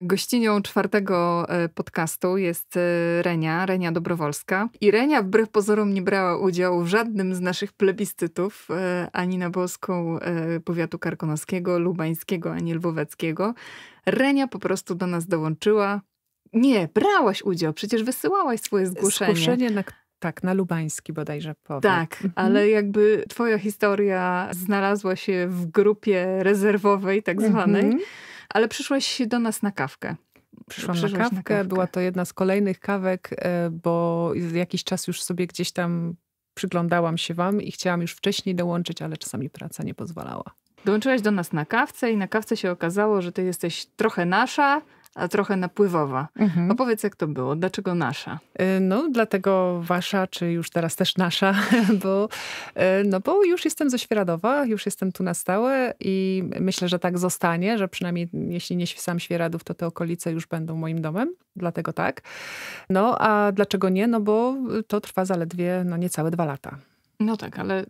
Gościnią czwartego e, podcastu jest e, Renia, Renia Dobrowolska. I Renia wbrew pozorom nie brała udziału w żadnym z naszych plebiscytów, e, ani na Boską powiatu karkonoskiego, lubańskiego, ani lwoweckiego. Renia po prostu do nas dołączyła, nie, brałaś udział, przecież wysyłałaś swoje zgłoszenie. Zgłoszenie na, tak, na Lubański bodajże powiem. Tak, mhm. ale jakby twoja historia znalazła się w grupie rezerwowej tak mhm. zwanej, mhm. ale przyszłaś do nas na kawkę. Przyszłam na kawkę. na kawkę. Była to jedna z kolejnych kawek, e, bo jakiś czas już sobie gdzieś tam przyglądałam się wam i chciałam już wcześniej dołączyć, ale czasami praca nie pozwalała. Dołączyłaś do nas na kawce i na kawce się okazało, że ty jesteś trochę nasza, a trochę napływowa. Mhm. Opowiedz, jak to było, dlaczego nasza? Y, no, dlatego wasza, czy już teraz też nasza, bo, y, no, bo już jestem ze Świeradowa, już jestem tu na stałe i myślę, że tak zostanie, że przynajmniej jeśli nie sam Świeradów, to te okolice już będą moim domem, dlatego tak. No, a dlaczego nie? No, bo to trwa zaledwie no, niecałe dwa lata. No tak, ale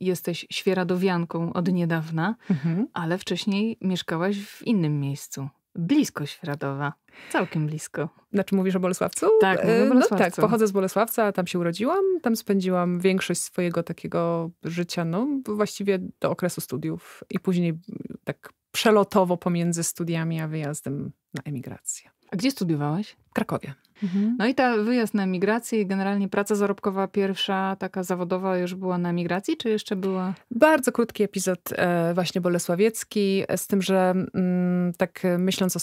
jesteś świeradowianką od niedawna, mhm. ale wcześniej mieszkałaś w innym miejscu. Blisko Świeradowa. Całkiem blisko. Znaczy mówisz o Bolesławcu? Tak, mówię o e, no Bolesławcu. No, tak, pochodzę z Bolesławca, tam się urodziłam, tam spędziłam większość swojego takiego życia, no właściwie do okresu studiów i później tak przelotowo pomiędzy studiami a wyjazdem na emigrację. A gdzie studiowałaś? W Krakowie. Mhm. No i ta wyjazd na emigrację i generalnie praca zarobkowa pierwsza, taka zawodowa już była na migracji, czy jeszcze była? Bardzo krótki epizod e, właśnie Bolesławiecki, z tym, że mm, tak myśląc o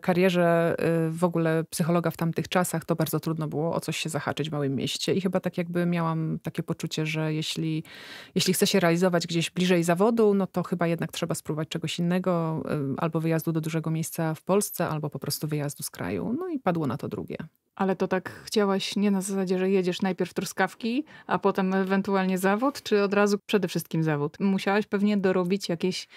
karierze e, w ogóle psychologa w tamtych czasach, to bardzo trudno było o coś się zahaczyć w małym mieście i chyba tak jakby miałam takie poczucie, że jeśli, jeśli chce się realizować gdzieś bliżej zawodu, no to chyba jednak trzeba spróbować czegoś innego, e, albo wyjazdu do dużego miejsca w Polsce, albo po prostu wyjazdu z kraju. No i padło na to drugie. Ale to tak chciałaś nie na zasadzie, że jedziesz najpierw truskawki, a potem ewentualnie zawód, czy od razu przede wszystkim zawód? Musiałaś pewnie dorobić jakieś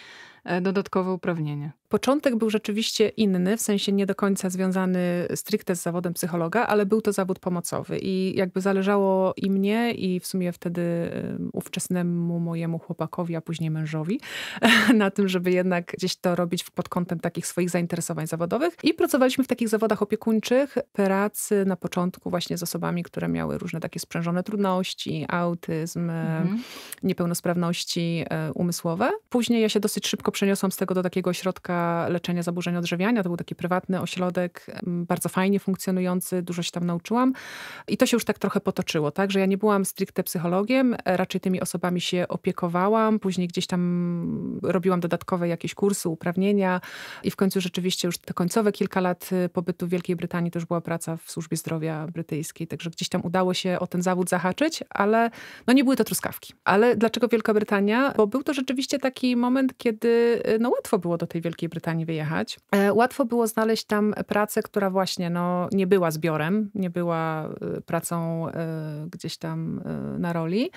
E, dodatkowe uprawnienie. Początek był rzeczywiście inny, w sensie nie do końca związany stricte z zawodem psychologa, ale był to zawód pomocowy i jakby zależało i mnie, i w sumie wtedy e, ówczesnemu mojemu chłopakowi, a później mężowi, na tym, żeby jednak gdzieś to robić pod kątem takich swoich zainteresowań zawodowych. I pracowaliśmy w takich zawodach opiekuńczych, pracy na początku właśnie z osobami, które miały różne takie sprzężone trudności, autyzm, e, mhm. niepełnosprawności umysłowe. Później ja się dosyć szybko przeniosłam z tego do takiego ośrodka leczenia zaburzeń odżywiania. To był taki prywatny ośrodek, mm, bardzo fajnie funkcjonujący, dużo się tam nauczyłam. I to się już tak trochę potoczyło, tak? Że ja nie byłam stricte psychologiem, raczej tymi osobami się opiekowałam. Później gdzieś tam robiłam dodatkowe jakieś kursy, uprawnienia. I w końcu rzeczywiście już te końcowe kilka lat y, pobytu w Wielkiej Brytanii to już była praca w służbie zdrowia brytyjskiej. Także gdzieś tam udało się o ten zawód zahaczyć, ale no nie były to truskawki. Ale dlaczego Wielka Brytania? Bo był to rzeczywiście taki moment, kiedy Y, no, łatwo było do tej Wielkiej Brytanii wyjechać. E, łatwo było znaleźć tam pracę, która właśnie no, nie była zbiorem, nie była y, pracą y, gdzieś tam na roli.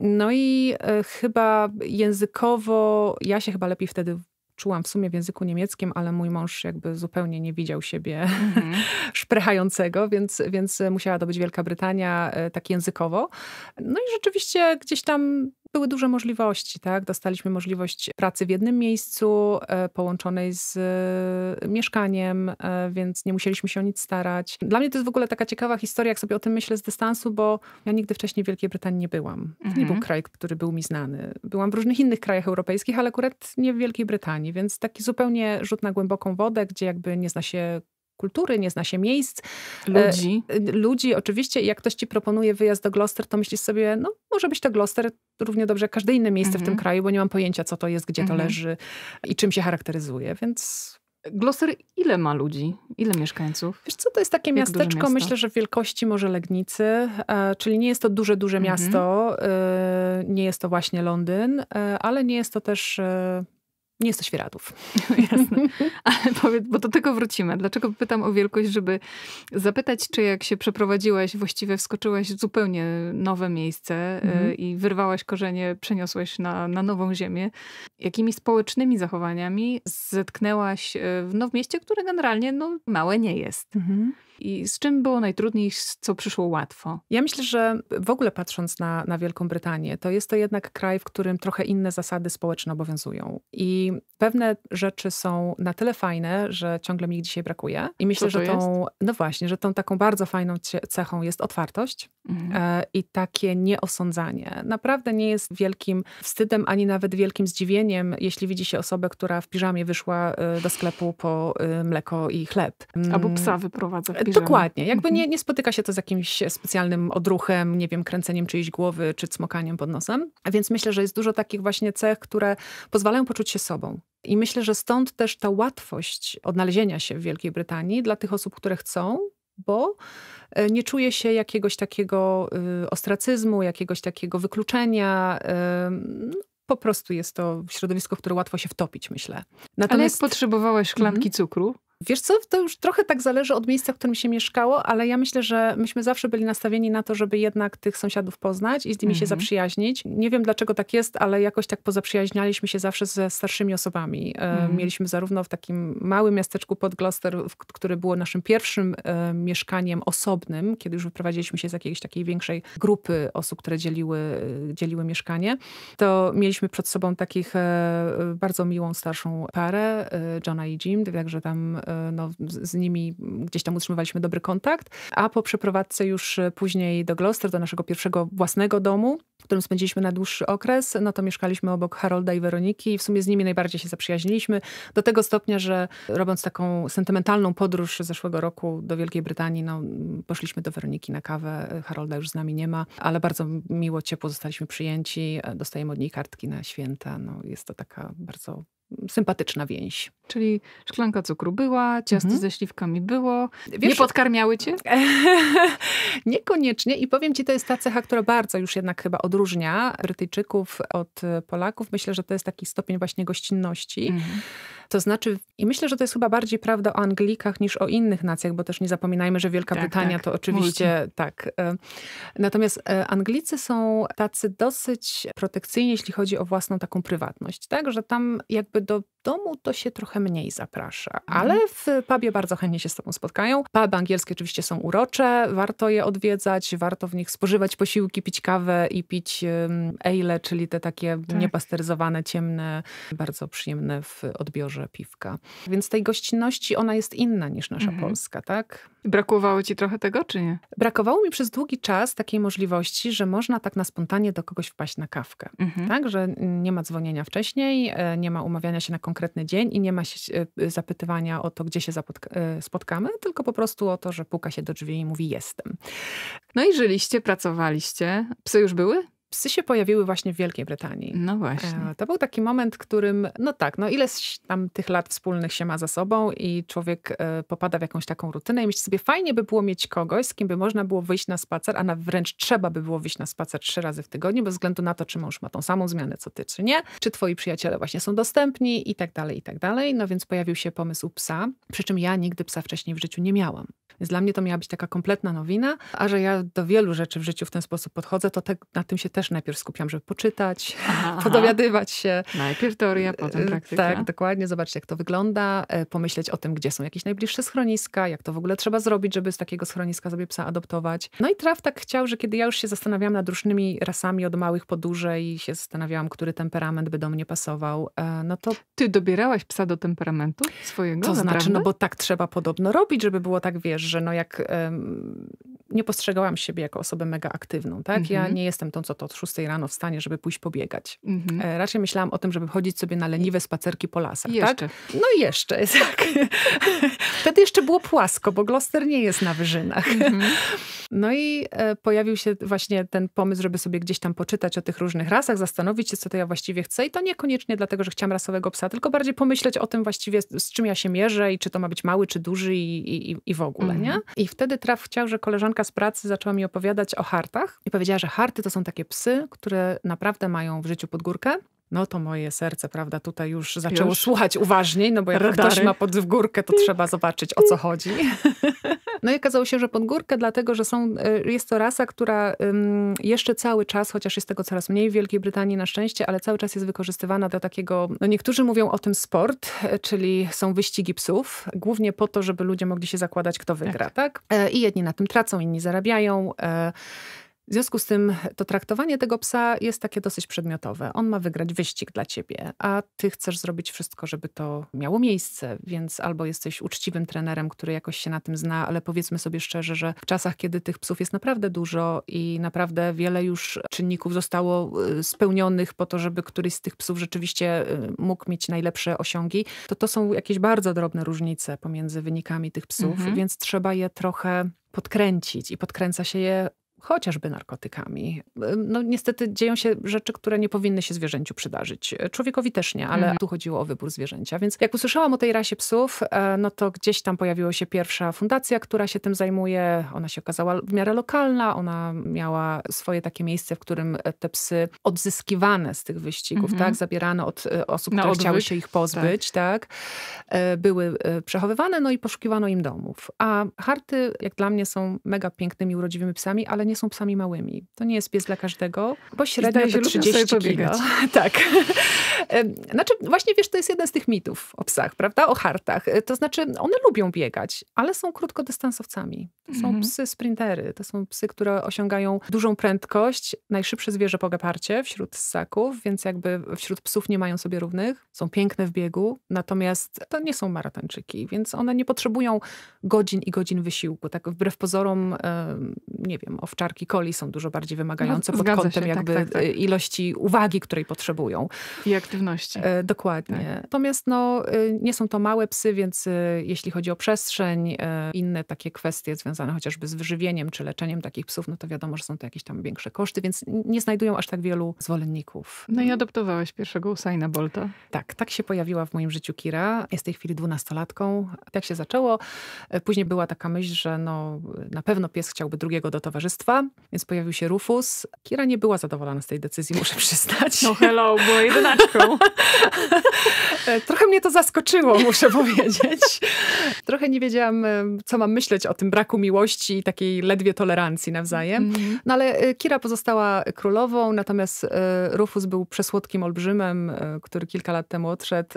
No i e, chyba językowo, ja się chyba lepiej wtedy czułam w sumie w języku niemieckim, ale mój mąż jakby zupełnie nie widział siebie mm. szprechającego, więc, więc musiała to być Wielka Brytania e, tak językowo. No i rzeczywiście gdzieś tam były duże możliwości, tak? Dostaliśmy możliwość pracy w jednym miejscu, e, połączonej z e, mieszkaniem, e, więc nie musieliśmy się o nic starać. Dla mnie to jest w ogóle taka ciekawa historia, jak sobie o tym myślę z dystansu, bo ja nigdy wcześniej w Wielkiej Brytanii nie byłam. To nie był mhm. kraj, który był mi znany. Byłam w różnych innych krajach europejskich, ale akurat nie w Wielkiej Brytanii, więc taki zupełnie rzut na głęboką wodę, gdzie jakby nie zna się kultury, nie zna się miejsc. E, ludzi. E, ludzi, oczywiście. jak ktoś ci proponuje wyjazd do Gloucester, to myślisz sobie, no może być to Gloucester równie dobrze jak każde inne miejsce mhm. w tym mhm. kraju, bo nie mam pojęcia, co to jest, gdzie mhm. to leży i czym się charakteryzuje, więc... Gloucester ile ma ludzi? Ile mieszkańców? Wiesz co, to jest takie miasteczko, myślę, że w wielkości może Legnicy, e, czyli nie jest to duże, duże mhm. miasto, e, nie jest to właśnie Londyn, ale nie jest to też nie to świeratów. Jasne. Ale powiedz, bo do tego wrócimy. Dlaczego pytam o wielkość, żeby zapytać, czy jak się przeprowadziłaś, właściwie wskoczyłaś w zupełnie nowe miejsce e, mhm. i wyrwałaś korzenie, przeniosłaś na, na nową ziemię, jakimi społecznymi zachowaniami zetknęłaś e, w, no, w mieście, które generalnie no, małe nie jest. Mhm. I z czym było najtrudniej, co przyszło łatwo? Ja myślę, że w ogóle patrząc na, na Wielką Brytanię, to jest to jednak kraj, w którym trochę inne zasady społeczne obowiązują. I pewne rzeczy są na tyle fajne, że ciągle mi ich dzisiaj brakuje. I myślę, że tą, jest? no właśnie, że tą taką bardzo fajną cechą jest otwartość mhm. E, i takie nieosądzanie. Naprawdę nie jest wielkim wstydem, ani nawet wielkim zdziwieniem, jeśli widzi się osobę, która w piżamie wyszła e, do sklepu po e, mleko i chleb. Albo mm. psa wyprowadza w podejrzewam. Dokładnie. Jakby mhm. nie, nie spotyka się to z jakimś specjalnym odruchem, nie wiem, kręceniem czyjejś głowy czy cmokaniem pod nosem. A więc myślę, że jest dużo takich właśnie cech, które pozwalają poczuć się sobą. I myślę, że stąd też ta łatwość odnalezienia się w Wielkiej Brytanii dla tych osób, które chcą, bo e, nie czuję się jakiegoś takiego y, ostracyzmu, jakiegoś takiego wykluczenia. Po prostu jest to środowisko, w które łatwo się wtopić, myślę. Natomiast... Ale jak potrzebowałeś szklanki mm -hmm. cukru, Wiesz co, to już trochę tak zależy od miejsca, w którym się mieszkało, ale ja myślę, że myśmy zawsze byli nastawieni na to, żeby jednak tych sąsiadów poznać i z nimi mhm. się zaprzyjaźnić. Nie wiem dlaczego tak jest, ale jakoś tak pozaprzyjaźnialiśmy się zawsze ze starszymi osobami. E, mhm. Mieliśmy zarówno w takim małym miasteczku pod Gloucester, które było naszym pierwszym e, mieszkaniem osobnym, kiedy już wyprowadziliśmy się z jakiejś takiej większej grupy osób, które dzieliły, e, dzieliły mieszkanie, to mieliśmy przed sobą takich bardzo miłą starszą parę, Johna i Jim, także tam E, no, z nimi gdzieś tam utrzymywaliśmy dobry kontakt. A po przeprowadzce już e, później do Gloucester, do naszego pierwszego własnego domu, w którym spędziliśmy na dłuższy okres, no to mieszkaliśmy obok Harolda i Weroniki i w sumie z nimi najbardziej się zaprzyjaźniliśmy. Do tego stopnia, że robiąc taką sentymentalną podróż zeszłego roku do Wielkiej Brytanii, no, poszliśmy do Weroniki na kawę. Harolda już z nami nie ma, ale bardzo miło, ciepło zostaliśmy przyjęci. E, dostajemy od niej kartki na święta. No, jest to taka bardzo sympatyczna więź. Czyli szklanka cukru była, ciasto mhm. ze śliwkami było. Wiesz, nie podkarmiały cię? Niekoniecznie i powiem ci, to jest ta cecha, która bardzo już jednak chyba odróżnia Brytyjczyków od Polaków. Myślę, że to jest taki stopień właśnie gościnności. Mhm to znaczy, i myślę, że to jest chyba bardziej prawda o Anglikach niż o innych nacjach, bo też nie zapominajmy, że Wielka tak, Brytania tak, to oczywiście tak. E, natomiast e, Anglicy są tacy dosyć protekcyjni, jeśli chodzi o własną taką prywatność, tak? Że tam jakby do domu to się trochę mniej zaprasza, mhm. ale w pubie bardzo chętnie się z tobą spotkają. Puby angielskie oczywiście są urocze, warto je odwiedzać, warto w nich spożywać posiłki, pić kawę i pić um, ale, czyli te takie tak. niepasteryzowane, ciemne, bardzo przyjemne w odbiorze piwka. Więc tej gościnności ona jest inna niż nasza mhm. polska, tak? Brakowało ci trochę tego, czy nie? Brakowało mi przez długi czas takiej możliwości, że można tak na spontanie do kogoś wpaść na kawkę, mhm. tak? Że nie ma dzwonienia wcześniej, e, nie ma umawiania się na konkretne konkretny dzień i nie ma się e, e, zapytywania o to, gdzie się e, spotkamy, tylko po prostu o to, że puka się do drzwi i mówi jestem. No i żyliście, pracowaliście. Psy już były? psy się pojawiły właśnie w Wielkiej Brytanii. No właśnie. E, to był taki moment, którym, no tak, no ile tam tych lat wspólnych się ma za sobą i człowiek e, popada w jakąś taką rutynę i myśli sobie, fajnie by było mieć kogoś, z kim by można było wyjść na spacer, a wręcz trzeba by było wyjść na spacer trzy razy w tygodniu, bez względu na to, czy mąż ma tą samą zmianę, co ty, czy nie, czy twoi przyjaciele właśnie są dostępni i tak dalej, i tak dalej. No więc pojawił się pomysł psa, przy czym ja nigdy psa wcześniej w życiu nie miałam. Więc dla mnie to miała być taka kompletna nowina, a że ja do wielu rzeczy w życiu w ten sposób podchodzę, to te, na tym się też też najpierw skupiam, żeby poczytać, aha, podowiadywać się. Najpierw teoria, e, potem praktyka. Tak, dokładnie, zobaczyć jak to wygląda, e, pomyśleć o tym, gdzie są jakieś najbliższe schroniska, jak to w ogóle trzeba zrobić, żeby z takiego schroniska sobie psa adoptować. No i traf tak chciał, że kiedy ja już się zastanawiałam nad różnymi rasami od małych po duże i się zastanawiałam, który temperament by do mnie pasował, e, no to... Ty dobierałaś psa do temperamentu swojego? To znaczy, naprawdę? znaczy, no bo tak trzeba podobno robić, żeby było tak, wiesz, że no jak... Um, nie postrzegałam siebie jako osobę mega aktywną, tak? Ja mhm. nie jestem tą, co to od 6 rano stanie, żeby pójść pobiegać. Mhm. E, raczej myślałam o tym, żeby chodzić sobie na leniwe spacerki po lasach. Tak? Jeszcze. Tak? No i jeszcze, tak. Wtedy jeszcze było płasko, bo Gloucester nie jest na wyżynach. Mhm. No i e, pojawił się właśnie ten pomysł, żeby sobie gdzieś tam poczytać o tych różnych rasach, zastanowić się, co to ja właściwie chcę. I to niekoniecznie dlatego, że chciałam rasowego psa, tylko bardziej pomyśleć o tym właściwie, z czym ja się mierzę i czy to ma być mały, czy duży i, i, i w ogóle, mhm. nie? I wtedy traf chciał, że koleżanka z pracy zaczęła mi opowiadać o hartach i powiedziała, że harty to są takie psy, które naprawdę mają w życiu podgórkę, no to moje serce, prawda, tutaj już zaczęło już. słuchać uważniej, no bo jak Radary. ktoś ma podgórkę, to trzeba zobaczyć, o co chodzi. No i okazało się, że podgórkę, dlatego, że są, y, jest to rasa, która jeszcze cały czas, chociaż jest tego coraz mniej w Wielkiej Brytanii na szczęście, ale cały czas jest wykorzystywana do takiego, no niektórzy mówią o tym sport, y, czyli są wyścigi psów, głównie po to, żeby ludzie mogli się zakładać, kto wygra, tak? tak? Y, I jedni na tym tracą, inni zarabiają. W związku z tym to traktowanie tego psa jest takie dosyć przedmiotowe. On ma wygrać wyścig dla ciebie, a ty chcesz zrobić wszystko, żeby to miało miejsce, więc albo jesteś uczciwym trenerem, który jakoś się na tym zna, ale powiedzmy sobie szczerze, że w czasach, kiedy tych psów jest naprawdę dużo i naprawdę wiele już czynników zostało y, spełnionych po to, żeby któryś z tych psów rzeczywiście y, mógł mieć najlepsze osiągi, to to są jakieś bardzo drobne różnice pomiędzy wynikami tych psów, mhm. więc trzeba je trochę podkręcić i podkręca się je chociażby narkotykami. No niestety dzieją się rzeczy, które nie powinny się zwierzęciu przydarzyć. Człowiekowi też nie, ale mhm. tu chodziło o wybór zwierzęcia. Więc jak usłyszałam o tej rasie psów, e, no to gdzieś tam pojawiła się pierwsza fundacja, która się tym zajmuje. Ona się okazała w miarę lokalna, ona miała swoje takie miejsce, w którym e, te psy odzyskiwane z tych wyścigów, mhm. tak, zabierano od e, osób, które chciały się ich pozbyć, tak. tak, były przechowywane, no i poszukiwano im domów. A harty, jak dla mnie, są mega pięknymi, urodziwymi psami, ale nie nie są psami małymi. To nie jest pies dla każdego, bo średnio to 30 kilo. Tak. znaczy właśnie wiesz, to jest jeden z tych mitów o psach, prawda? O hartach. E, to znaczy one lubią biegać, ale są krótkodystansowcami. To są mhm. psy sprintery. To są psy, które osiągają dużą prędkość. Najszybsze zwierzę po geparcie wśród ssaków, więc jakby wśród psów nie mają sobie równych. Są piękne w biegu, natomiast to nie są maratańczyki, więc one nie potrzebują godzin i godzin wysiłku. Tak wbrew pozorom, nie wiem, owczarki pielęgniarki coli są dużo bardziej wymagające no, pod kątem się, tak, jakby tak, tak, tak. ilości uwagi, której potrzebują. I aktywności. E, dokładnie. Tak. Natomiast no, y, nie są to małe psy, więc y, jeśli chodzi o przestrzeń, inne takie kwestie związane chociażby z wyżywieniem czy leczeniem takich psów, no to wiadomo, że są to jakieś tam większe koszty, więc nie znajdują aż tak wielu zwolenników. No i adoptowałaś pierwszego Usaina Bolta. Tak, tak się pojawiła w moim życiu Kira. Jest w tej chwili dwunastolatką. Tak się zaczęło. E, później była taka myśl, że no, na pewno pies chciałby drugiego do towarzystwa, więc pojawił się Rufus. Kira nie była zadowolona z tej decyzji, muszę przyznać. No hello, była jedynaczką. Trochę mnie to zaskoczyło, muszę powiedzieć. Trochę nie wiedziałam, e, co mam myśleć o tym braku miłości i takiej ledwie tolerancji nawzajem. Mhm. No ale e, Kira pozostała królową, natomiast e, Rufus był przesłodkim olbrzymem, który kilka lat temu odszedł,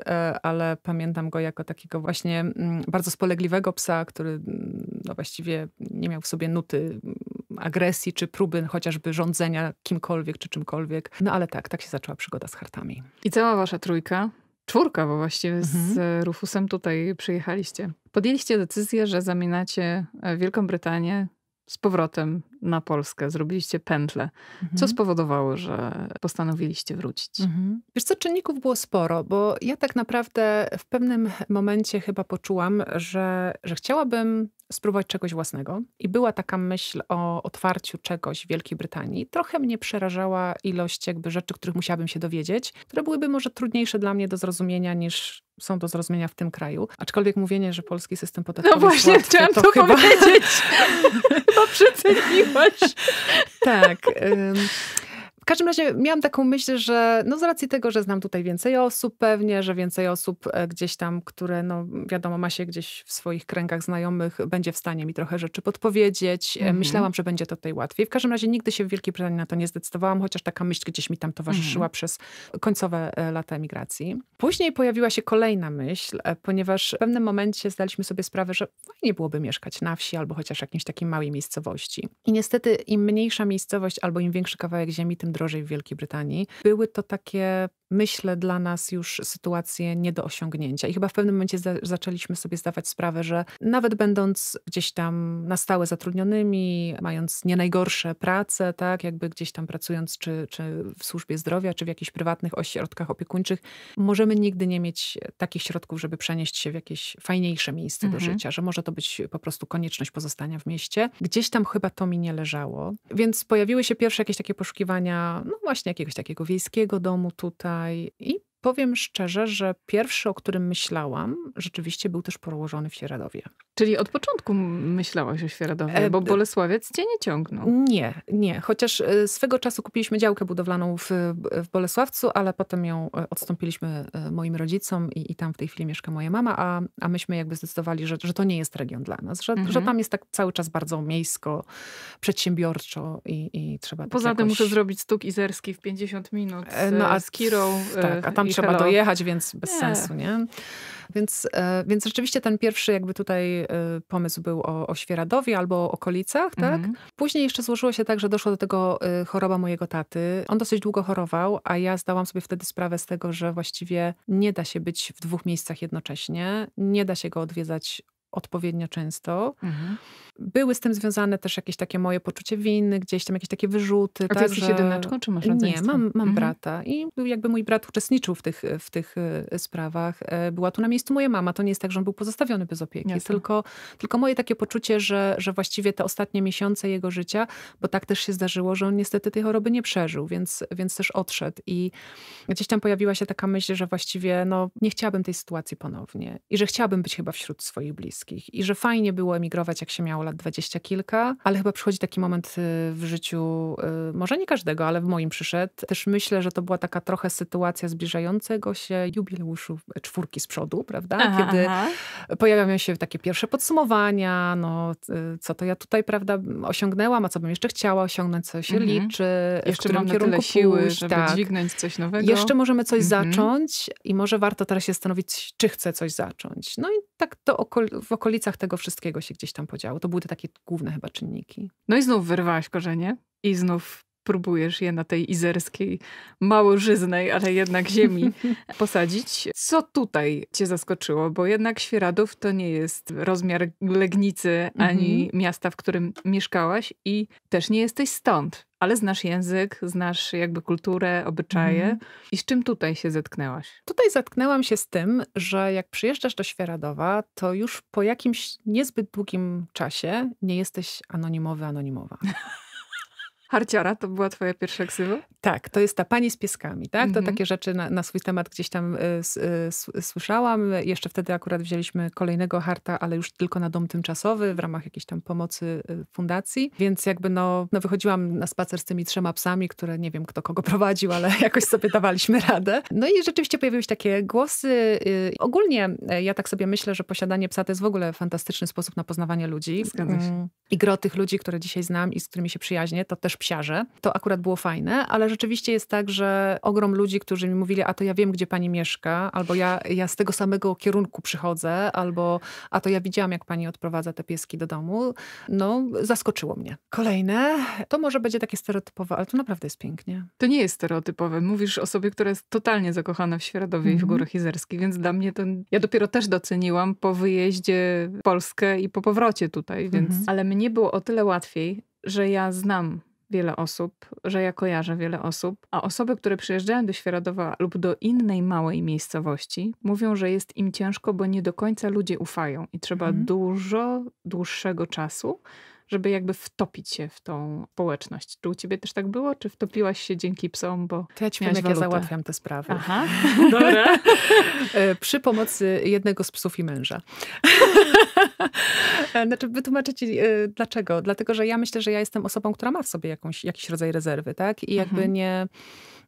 ale pamiętam go jako takiego właśnie mm, bardzo spolegliwego psa, który mm, no właściwie nie miał w sobie nuty agresji czy próby chociażby rządzenia kimkolwiek czy czymkolwiek. No ale tak, tak się zaczęła przygoda z hartami. I cała wasza trójka, czwórka, bo właściwie mhm. z Rufusem tutaj przyjechaliście. Podjęliście decyzję, że zamieniacie e, Wielką Brytanię z powrotem na Polskę, zrobiliście pętlę. Mhm. Co spowodowało, że postanowiliście wrócić? Mhm. Wiesz co, czynników było sporo, bo ja tak naprawdę w pewnym momencie chyba poczułam, że, że chciałabym spróbować czegoś własnego. I była taka myśl o otwarciu czegoś w Wielkiej Brytanii. Trochę mnie przerażała ilość jakby rzeczy, których musiałabym się dowiedzieć, które byłyby może trudniejsze dla mnie do zrozumienia niż są do zrozumienia w tym kraju. Aczkolwiek mówienie, że polski system podatkowy No właśnie, łatwy, chciałam to, to chyba... powiedzieć. chyba przeceniłam. Tak. W każdym razie miałam taką myśl, że no z racji tego, że znam tutaj więcej osób pewnie, że więcej osób e, gdzieś tam, które no wiadomo ma się gdzieś w swoich kręgach znajomych, będzie w stanie mi trochę rzeczy podpowiedzieć. E, mhm. Myślałam, że będzie to tutaj łatwiej. W każdym razie nigdy się w Wielkiej Brytanii na to nie zdecydowałam, chociaż taka myśl gdzieś mi tam towarzyszyła mhm. przez końcowe e, lata emigracji. Później pojawiła się kolejna myśl, ponieważ w pewnym momencie zdaliśmy sobie sprawę, że fajnie byłoby mieszkać na wsi albo chociaż w jakiejś takiej małej miejscowości. I niestety im mniejsza miejscowość albo im większy kawałek ziemi, tym drożej w Wielkiej Brytanii. Były to takie myślę, dla nas już sytuację nie do osiągnięcia. I chyba w pewnym momencie za zaczęliśmy sobie zdawać sprawę, że nawet będąc gdzieś tam na stałe zatrudnionymi, mając nie najgorsze prace, tak, jakby gdzieś tam pracując czy, czy w służbie zdrowia, czy w jakichś prywatnych ośrodkach opiekuńczych, możemy nigdy nie mieć takich środków, żeby przenieść się w jakieś fajniejsze miejsce mhm. do życia, że może to być po prostu konieczność pozostania w mieście. Gdzieś tam chyba to mi nie leżało. Więc pojawiły się pierwsze jakieś takie poszukiwania, no właśnie jakiegoś takiego wiejskiego domu tutaj, i powiem szczerze, że pierwszy, o którym myślałam, rzeczywiście był też położony w Sieradowie. Czyli od początku myślałaś o Świeradowie, e, bo Bolesławiec cię nie ciągnął. Nie, nie. Chociaż e, swego czasu kupiliśmy działkę budowlaną w, e, w Bolesławcu, ale potem ją odstąpiliśmy moim rodzicom i, i tam w tej chwili mieszka moja mama, a, a myśmy jakby zdecydowali, że, że to nie jest region dla nas, że, mhm. że tam jest tak cały czas bardzo miejsko, przedsiębiorczo i, i trzeba Poza tak Poza jakoś... tym muszę zrobić stuk izerski w 50 minut no, a, z Kirą. Tak, a tam trzeba hello. dojechać, więc bez nie. sensu, nie? Więc, więc rzeczywiście ten pierwszy jakby tutaj Y, pomysł był o, o Świeradowie albo o okolicach, tak? Mhm. Później jeszcze złożyło się tak, że doszło do tego y, choroba mojego taty. On dosyć długo chorował, a ja zdałam sobie wtedy sprawę z tego, że właściwie nie da się być w dwóch miejscach jednocześnie, nie da się go odwiedzać odpowiednio często. Mhm. Były z tym związane też jakieś takie moje poczucie winy, gdzieś tam jakieś takie wyrzuty. A tak, jesteś że... jedyneczką, czy masz rodzeństwo? Nie, mam, mam mhm. brata i jakby mój brat uczestniczył w tych, w tych e, sprawach. E, była tu na miejscu moja mama, to nie jest tak, że on był pozostawiony bez opieki, tylko, tylko moje takie poczucie, że, że właściwie te ostatnie miesiące jego życia, bo tak też się zdarzyło, że on niestety tej choroby nie przeżył, więc, więc też odszedł i gdzieś tam pojawiła się taka myśl, że właściwie no, nie chciałabym tej sytuacji ponownie i że chciałabym być chyba wśród swoich bliskich i że fajnie było emigrować, jak się miało lat dwadzieścia kilka, ale chyba przychodzi taki moment y, w życiu, y, może nie każdego, ale w moim przyszedł. Też myślę, że to była taka trochę sytuacja zbliżającego się jubileuszu e, czwórki z przodu, prawda? Aha, Kiedy aha. pojawiają się takie pierwsze podsumowania, no y, co to ja tutaj, prawda, osiągnęłam, a co bym jeszcze chciała osiągnąć, co się mhm. liczy, jeszcze w którym mam kierunku siły, pójść, żeby tak. dźwignąć coś nowego. Jeszcze możemy coś mhm. zacząć i może warto teraz się zastanowić, czy chcę coś zacząć. No i tak to okol w okolicach tego wszystkiego się gdzieś tam podziało. To były te takie główne chyba czynniki. No i znów wyrwałaś korzenie i znów próbujesz je na tej izerskiej, małożyznej, ale jednak ziemi posadzić. Co tutaj cię zaskoczyło? Bo jednak Świeradów to nie jest rozmiar Legnicy ani mhm. miasta, w którym mieszkałaś i też nie jesteś stąd. Ale znasz język, znasz jakby kulturę, obyczaje. Mhm. I z czym tutaj się zetknęłaś? Tutaj zetknęłam się z tym, że jak przyjeżdżasz do Świeradowa, to już po jakimś niezbyt długim czasie nie jesteś anonimowy, anonimowa. Harciora to była twoja pierwsza ksywa? Tak, to jest ta pani z pieskami, tak? Mhm. To takie rzeczy na, na, swój temat gdzieś tam y, y, słyszałam. Jeszcze wtedy akurat wzięliśmy kolejnego harta, ale już tylko na dom tymczasowy w ramach jakiejś tam pomocy y, fundacji. Więc jakby no, no wychodziłam na spacer z tymi trzema psami, które nie wiem kto kogo prowadził, ale jakoś sobie dawaliśmy radę. No i rzeczywiście pojawiły się takie głosy. Ogólnie e, ja tak sobie myślę, że posiadanie psa to jest w ogóle fantastyczny sposób na poznawanie ludzi. Zgadza się. Mm. I gro tych ludzi, które dzisiaj znam i z którymi się przyjaźnię, to też psiarze. To akurat było fajne, ale rzeczywiście jest tak, że ogrom ludzi, którzy mi mówili, a to ja wiem, gdzie pani mieszka, albo ja, ja z tego samego kierunku przychodzę, albo a to ja widziałam, jak pani odprowadza te pieski do domu, no zaskoczyło mnie. Kolejne, to może będzie takie stereotypowe, ale to naprawdę jest pięknie. To nie jest stereotypowe. Mówisz o sobie, która jest totalnie zakochana w Świeradowie mm -hmm. i w Górach Izerskich, więc dla mnie to, ja dopiero też doceniłam po wyjeździe w Polskę i po powrocie tutaj, więc... Mm -hmm. Ale mnie było o tyle łatwiej, że ja znam wiele osób, że ja kojarzę wiele osób, a osoby, które przyjeżdżają do Świeradowa lub do innej małej miejscowości, mówią, że jest im ciężko, bo nie do końca ludzie ufają i trzeba mhm. dużo dłuższego czasu, żeby jakby wtopić się w tą społeczność. Czy u ciebie też tak było? Czy wtopiłaś się dzięki psom, bo to ja ci jak ja załatwiam te sprawy. Aha, dobra. E, przy pomocy jednego z psów i męża. znaczy, wytłumaczę ci y, dlaczego. Dlatego, że ja myślę, że ja jestem osobą, która ma w sobie jakąś, jakiś rodzaj rezerwy, tak? I jakby mhm. nie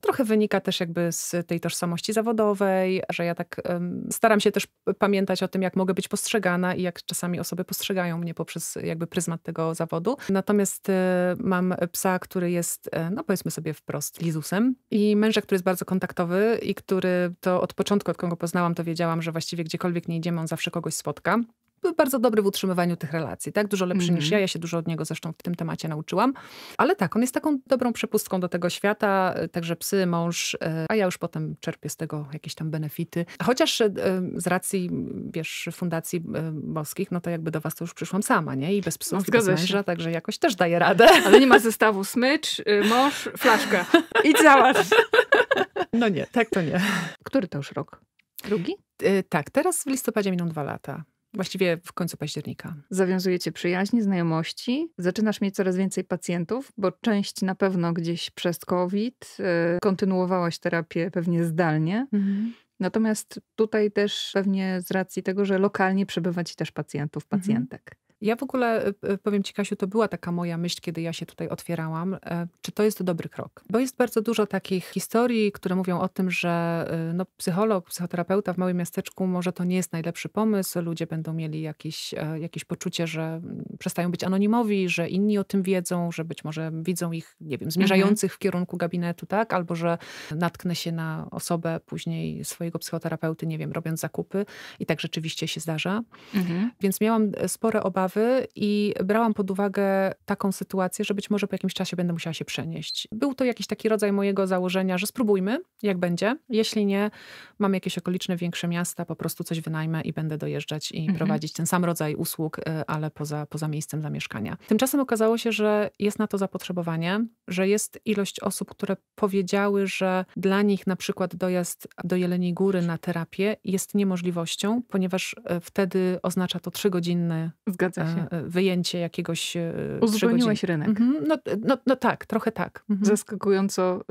trochę wynika też jakby z tej tożsamości zawodowej, że ja tak um, staram się też pamiętać o tym, jak mogę być postrzegana i jak czasami osoby postrzegają mnie poprzez jakby pryzmat tego zawodu. Natomiast y, mam psa, który jest, y, no powiedzmy sobie wprost, lizusem i męża, który jest bardzo kontaktowy i który to od początku, od kogo poznałam, to wiedziałam, że właściwie gdziekolwiek nie idziemy, on zawsze kogoś spotka był bardzo dobry w utrzymywaniu tych relacji, tak? Dużo lepszy mm -hmm. niż mhm. ja. Ja się dużo od niego zresztą w tym temacie nauczyłam. Ale tak, on jest taką dobrą przepustką do tego świata, e, także psy, mąż, e, a ja już potem czerpię z tego jakieś tam benefity. Chociaż e, z racji, wiesz, fundacji boskich, no to jakby do was to już przyszłam sama, nie? I bez psów, no, i bez męża, także jakoś też daję radę. Ale nie ma zestawu smycz, y, mąż, flaszka. Idź załatw. No nie, tak to nie. Który to już rok? Drugi? Tak, teraz w listopadzie miną dwa lata właściwie w końcu października. Zawiązujecie przyjaźń, znajomości, zaczynasz mieć coraz więcej pacjentów, bo część na pewno gdzieś przez COVID, e, kontynuowałaś terapię pewnie zdalnie. Mhm. Natomiast tutaj też pewnie z racji tego, że lokalnie przebywa ci też pacjentów, mhm. pacjentek. Mhm. Ja w ogóle e, e, powiem Ci, Kasiu, to była taka moja myśl, kiedy ja się tutaj otwierałam. E, czy to jest dobry krok? Bo jest bardzo dużo takich historii, które mówią o tym, że no, psycholog, psychoterapeuta w małym miasteczku może to nie jest najlepszy pomysł. Ludzie będą mieli jakieś, jakieś poczucie, że mm, przestają być anonimowi, że inni o tym wiedzą, że być może widzą ich, nie wiem, zmierzających mhm. w kierunku gabinetu, tak? Albo że natknę się na osobę później swojego psychoterapeuty, nie wiem, robiąc zakupy. I tak rzeczywiście się zdarza. Mhm. Więc miałam spore obawy i brałam pod uwagę taką sytuację, że być może po jakimś czasie będę musiała się przenieść. Był to jakiś taki rodzaj mojego założenia, że spróbujmy, jak będzie. Jeśli nie, mam jakieś okoliczne większe miasta, po prostu coś wynajmę i będę dojeżdżać i mhm. prowadzić ten sam rodzaj usług, y, ale poza, poza miejscem zamieszkania. Tymczasem okazało się, że jest na to zapotrzebowanie, że jest ilość osób, które powiedziały, że dla nich na przykład dojazd do Jeleniej Góry na terapię jest niemożliwością, ponieważ y, wtedy oznacza to trzygodzinny E, wyjęcie jakiegoś... E, Uzupełniłeś rynek. Mhm. No, no, no, tak, trochę tak. Mhm. Zaskakująco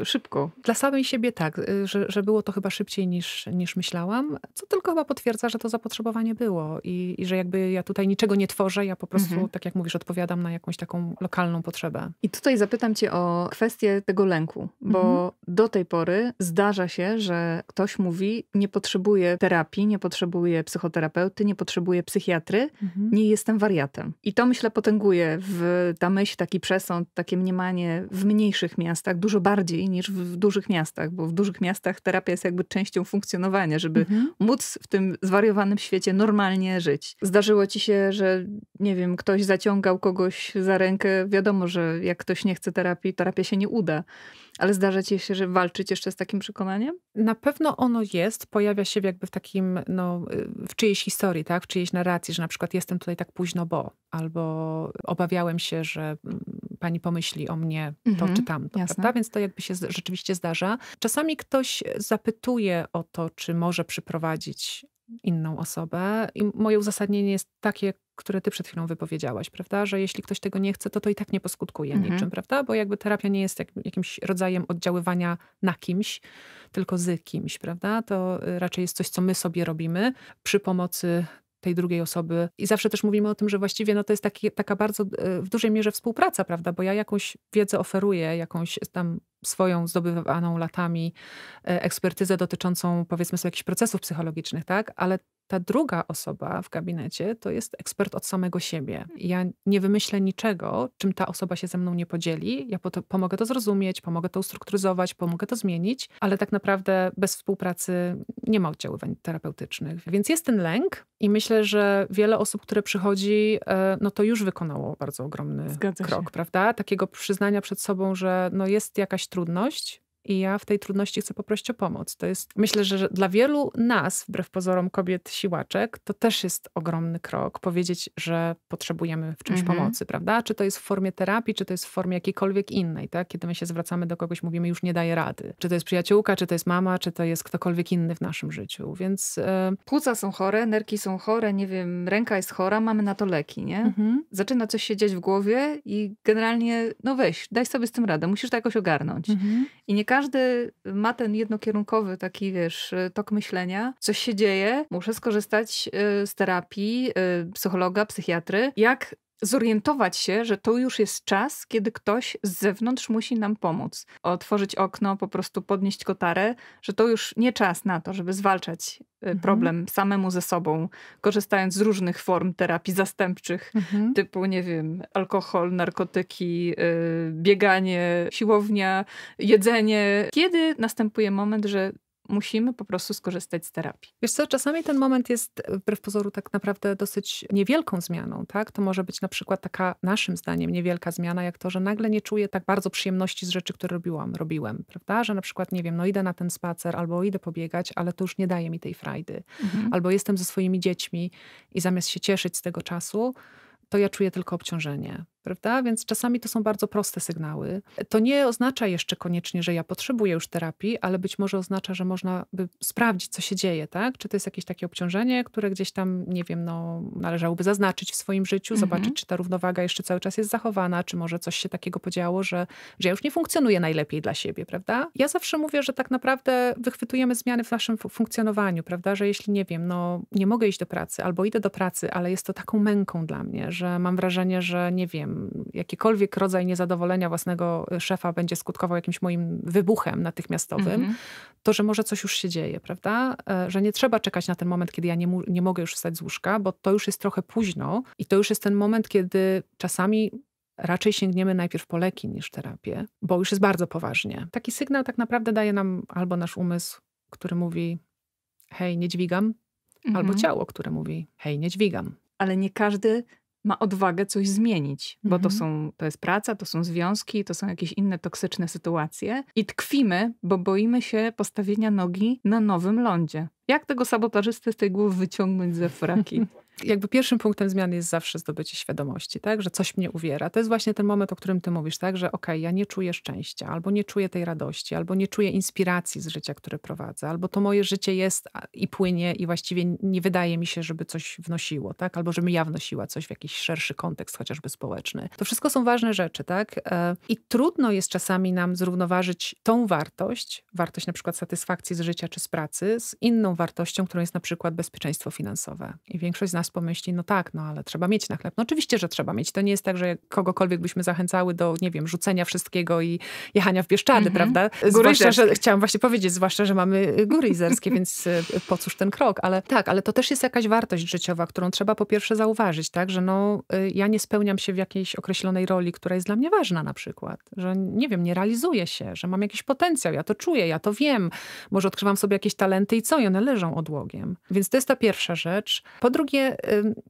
y, szybko. Dla samej siebie tak, że, że było to chyba szybciej niż, niż myślałam, co tylko chyba potwierdza, że to zapotrzebowanie było i, i że jakby ja tutaj niczego nie tworzę, ja po prostu, mhm. tak jak mówisz, odpowiadam na jakąś taką lokalną potrzebę. I tutaj zapytam cię o kwestię tego lęku, bo mhm. do tej pory zdarza się, że ktoś mówi, nie potrzebuje terapii, nie potrzebuje psychoterapeuty, nie potrzebuje psychiatry, mhm. nie jest jestem wariatem. I to myślę potęguje w ta myśl, taki przesąd, takie mniemanie w mniejszych miastach dużo bardziej niż w dużych miastach, bo w dużych miastach terapia jest jakby częścią funkcjonowania, żeby mhm. móc w tym zwariowanym świecie normalnie żyć. Zdarzyło ci się, że nie wiem, ktoś zaciągał kogoś za rękę, wiadomo, że jak ktoś nie chce terapii, terapia się nie uda. Ale zdarza ci się, że walczyć jeszcze z takim przekonaniem? Na pewno ono jest, pojawia się jakby w takim, no, w czyjejś historii, tak, w czyjejś narracji, że na przykład jestem tutaj tak późno, bo, albo obawiałem się, że mm, pani pomyśli o mnie to mhm, czy tamto, jasne. prawda? Więc to jakby się rzeczywiście zdarza. Czasami ktoś zapytuje o to, czy może przyprowadzić inną osobę. I moje uzasadnienie jest takie, które ty przed chwilą wypowiedziałaś, prawda? Że jeśli ktoś tego nie chce, to to i tak nie poskutkuje mhm. niczym, prawda? Bo jakby terapia nie jest jak, jakimś rodzajem oddziaływania na kimś, tylko z kimś, prawda? To y, raczej jest coś, co my sobie robimy przy pomocy tej drugiej osoby. I zawsze też mówimy o tym, że właściwie no, to jest taki, taka bardzo e, w dużej mierze współpraca, prawda? Bo ja jakąś wiedzę oferuję, jakąś tam swoją zdobywaną latami e, ekspertyzę dotyczącą powiedzmy sobie jakichś procesów psychologicznych, tak? Ale ta druga osoba w gabinecie to jest ekspert od samego siebie. Hmm. Ja nie wymyślę niczego, czym ta osoba się ze mną nie podzieli. Ja to, pomogę to zrozumieć, pomogę to ustrukturyzować, pomogę to zmienić, ale tak naprawdę bez współpracy nie ma oddziaływań terapeutycznych. Więc jest ten lęk i myślę, że wiele osób, które przychodzi, e, no to już wykonało bardzo ogromny krok, prawda? Takiego przyznania przed sobą, że no jest jakaś trudność, i ja w tej trudności chcę poprosić o pomoc. To jest, myślę, że dla wielu nas, wbrew pozorom kobiet siłaczek, to też jest ogromny krok powiedzieć, że potrzebujemy w czymś mhm. pomocy, prawda? Czy to jest w formie terapii, czy to jest w formie jakiejkolwiek innej, tak? Kiedy my się zwracamy do kogoś, mówimy, już nie daje rady. Czy to jest przyjaciółka, czy to jest mama, czy to jest ktokolwiek inny w naszym życiu, więc... Yy... Płuca są chore, nerki są chore, nie wiem, ręka jest chora, mamy na to leki, nie? Mhm. Zaczyna coś się dziać w głowie i generalnie, no weź, daj sobie z tym radę, musisz to jakoś ogarnąć. Mhm. I nie każdy ma ten jednokierunkowy taki, wiesz, y, tok myślenia. Coś się dzieje, muszę skorzystać y, z terapii y, psychologa, psychiatry. Jak zorientować się, że to już jest czas, kiedy ktoś z zewnątrz musi nam pomóc. Otworzyć okno, po prostu podnieść kotarę, że to już nie czas na to, żeby zwalczać y, mhm. problem samemu ze sobą, korzystając z różnych form terapii zastępczych, mhm. typu, nie wiem, alkohol, narkotyki, yy, bieganie, siłownia, jedzenie. Kiedy następuje moment, że musimy po prostu skorzystać z terapii. Wiesz co, czasami ten moment jest e, wbrew pozoru tak naprawdę dosyć niewielką zmianą, tak? To może być na przykład taka naszym zdaniem niewielka zmiana, jak to, że nagle nie czuję tak bardzo przyjemności z rzeczy, które robiłam, robiłem, prawda? Że na przykład, nie wiem, no idę na ten spacer albo idę pobiegać, ale to już nie daje mi tej frajdy. Mhm. Albo jestem ze swoimi dziećmi i zamiast się cieszyć z tego czasu, to ja czuję tylko obciążenie prawda? Więc czasami to są bardzo proste sygnały. To nie oznacza jeszcze koniecznie, że ja potrzebuję już terapii, ale być może oznacza, że można by sprawdzić, co się dzieje, tak? Czy to jest jakieś takie obciążenie, które gdzieś tam, nie wiem, no, należałoby zaznaczyć w swoim życiu, mhm. zobaczyć, czy ta równowaga jeszcze cały czas jest zachowana, czy może coś się takiego podziało, że, że ja już nie funkcjonuję najlepiej dla siebie, prawda? Ja zawsze mówię, że tak naprawdę wychwytujemy zmiany w naszym funkcjonowaniu, prawda? Że jeśli, nie wiem, no, nie mogę iść do pracy, albo idę do pracy, ale jest to taką męką dla mnie, że mam wrażenie, że nie wiem, jakikolwiek rodzaj niezadowolenia własnego szefa będzie skutkował jakimś moim wybuchem natychmiastowym, mhm. to że może coś już się dzieje, prawda? E, że nie trzeba czekać na ten moment, kiedy ja nie, nie mogę już wstać z łóżka, bo to już jest trochę późno i to już jest ten moment, kiedy czasami raczej sięgniemy najpierw po leki niż terapię, bo już jest bardzo poważnie. Taki sygnał tak naprawdę daje nam albo nasz umysł, który mówi: hej, nie dźwigam, mhm. albo ciało, które mówi: hej, nie dźwigam. Ale nie każdy ma odwagę coś zmienić, bo to, mhm. są, to jest praca, to są związki, to są jakieś inne toksyczne sytuacje i tkwimy, bo boimy się postawienia nogi na nowym lądzie. Jak tego sabotażysty z tej głowy wyciągnąć ze fraki? jakby pierwszym punktem zmiany jest zawsze zdobycie świadomości, tak? Że coś mnie uwiera. To jest właśnie ten moment, o którym ty mówisz, tak? Że okej, okay, ja nie czuję szczęścia, albo nie czuję tej radości, albo nie czuję inspiracji z życia, które prowadzę, albo to moje życie jest i płynie i właściwie nie wydaje mi się, żeby coś wnosiło, tak? Albo żebym ja wnosiła coś w jakiś szerszy kontekst, chociażby społeczny. To wszystko są ważne rzeczy, tak? E, I trudno jest czasami nam zrównoważyć tą wartość, wartość na przykład satysfakcji z życia czy z pracy, z inną wartością, którą jest na przykład bezpieczeństwo finansowe. I większość z nas pomyśli, no tak, no ale trzeba mieć na chleb. No oczywiście, że trzeba mieć. To nie jest tak, że kogokolwiek byśmy zachęcały do, nie wiem, rzucenia wszystkiego i jechania w Bieszczady, mm -hmm. prawda? Góry zwłaszcza, że, chciałam właśnie powiedzieć, zwłaszcza, że mamy góry izerskie, więc e, po cóż ten krok? Ale tak, ale to też jest jakaś wartość życiowa, którą trzeba po pierwsze zauważyć, tak? Że no, e, ja nie spełniam się w jakiejś określonej roli, która jest dla mnie ważna na przykład. Że nie wiem, nie realizuję się, że mam jakiś potencjał, ja to czuję, ja to wiem. Może odkrywam sobie jakieś talenty i co? I one leżą odłogiem. Więc to jest ta pierwsza rzecz. Po drugie,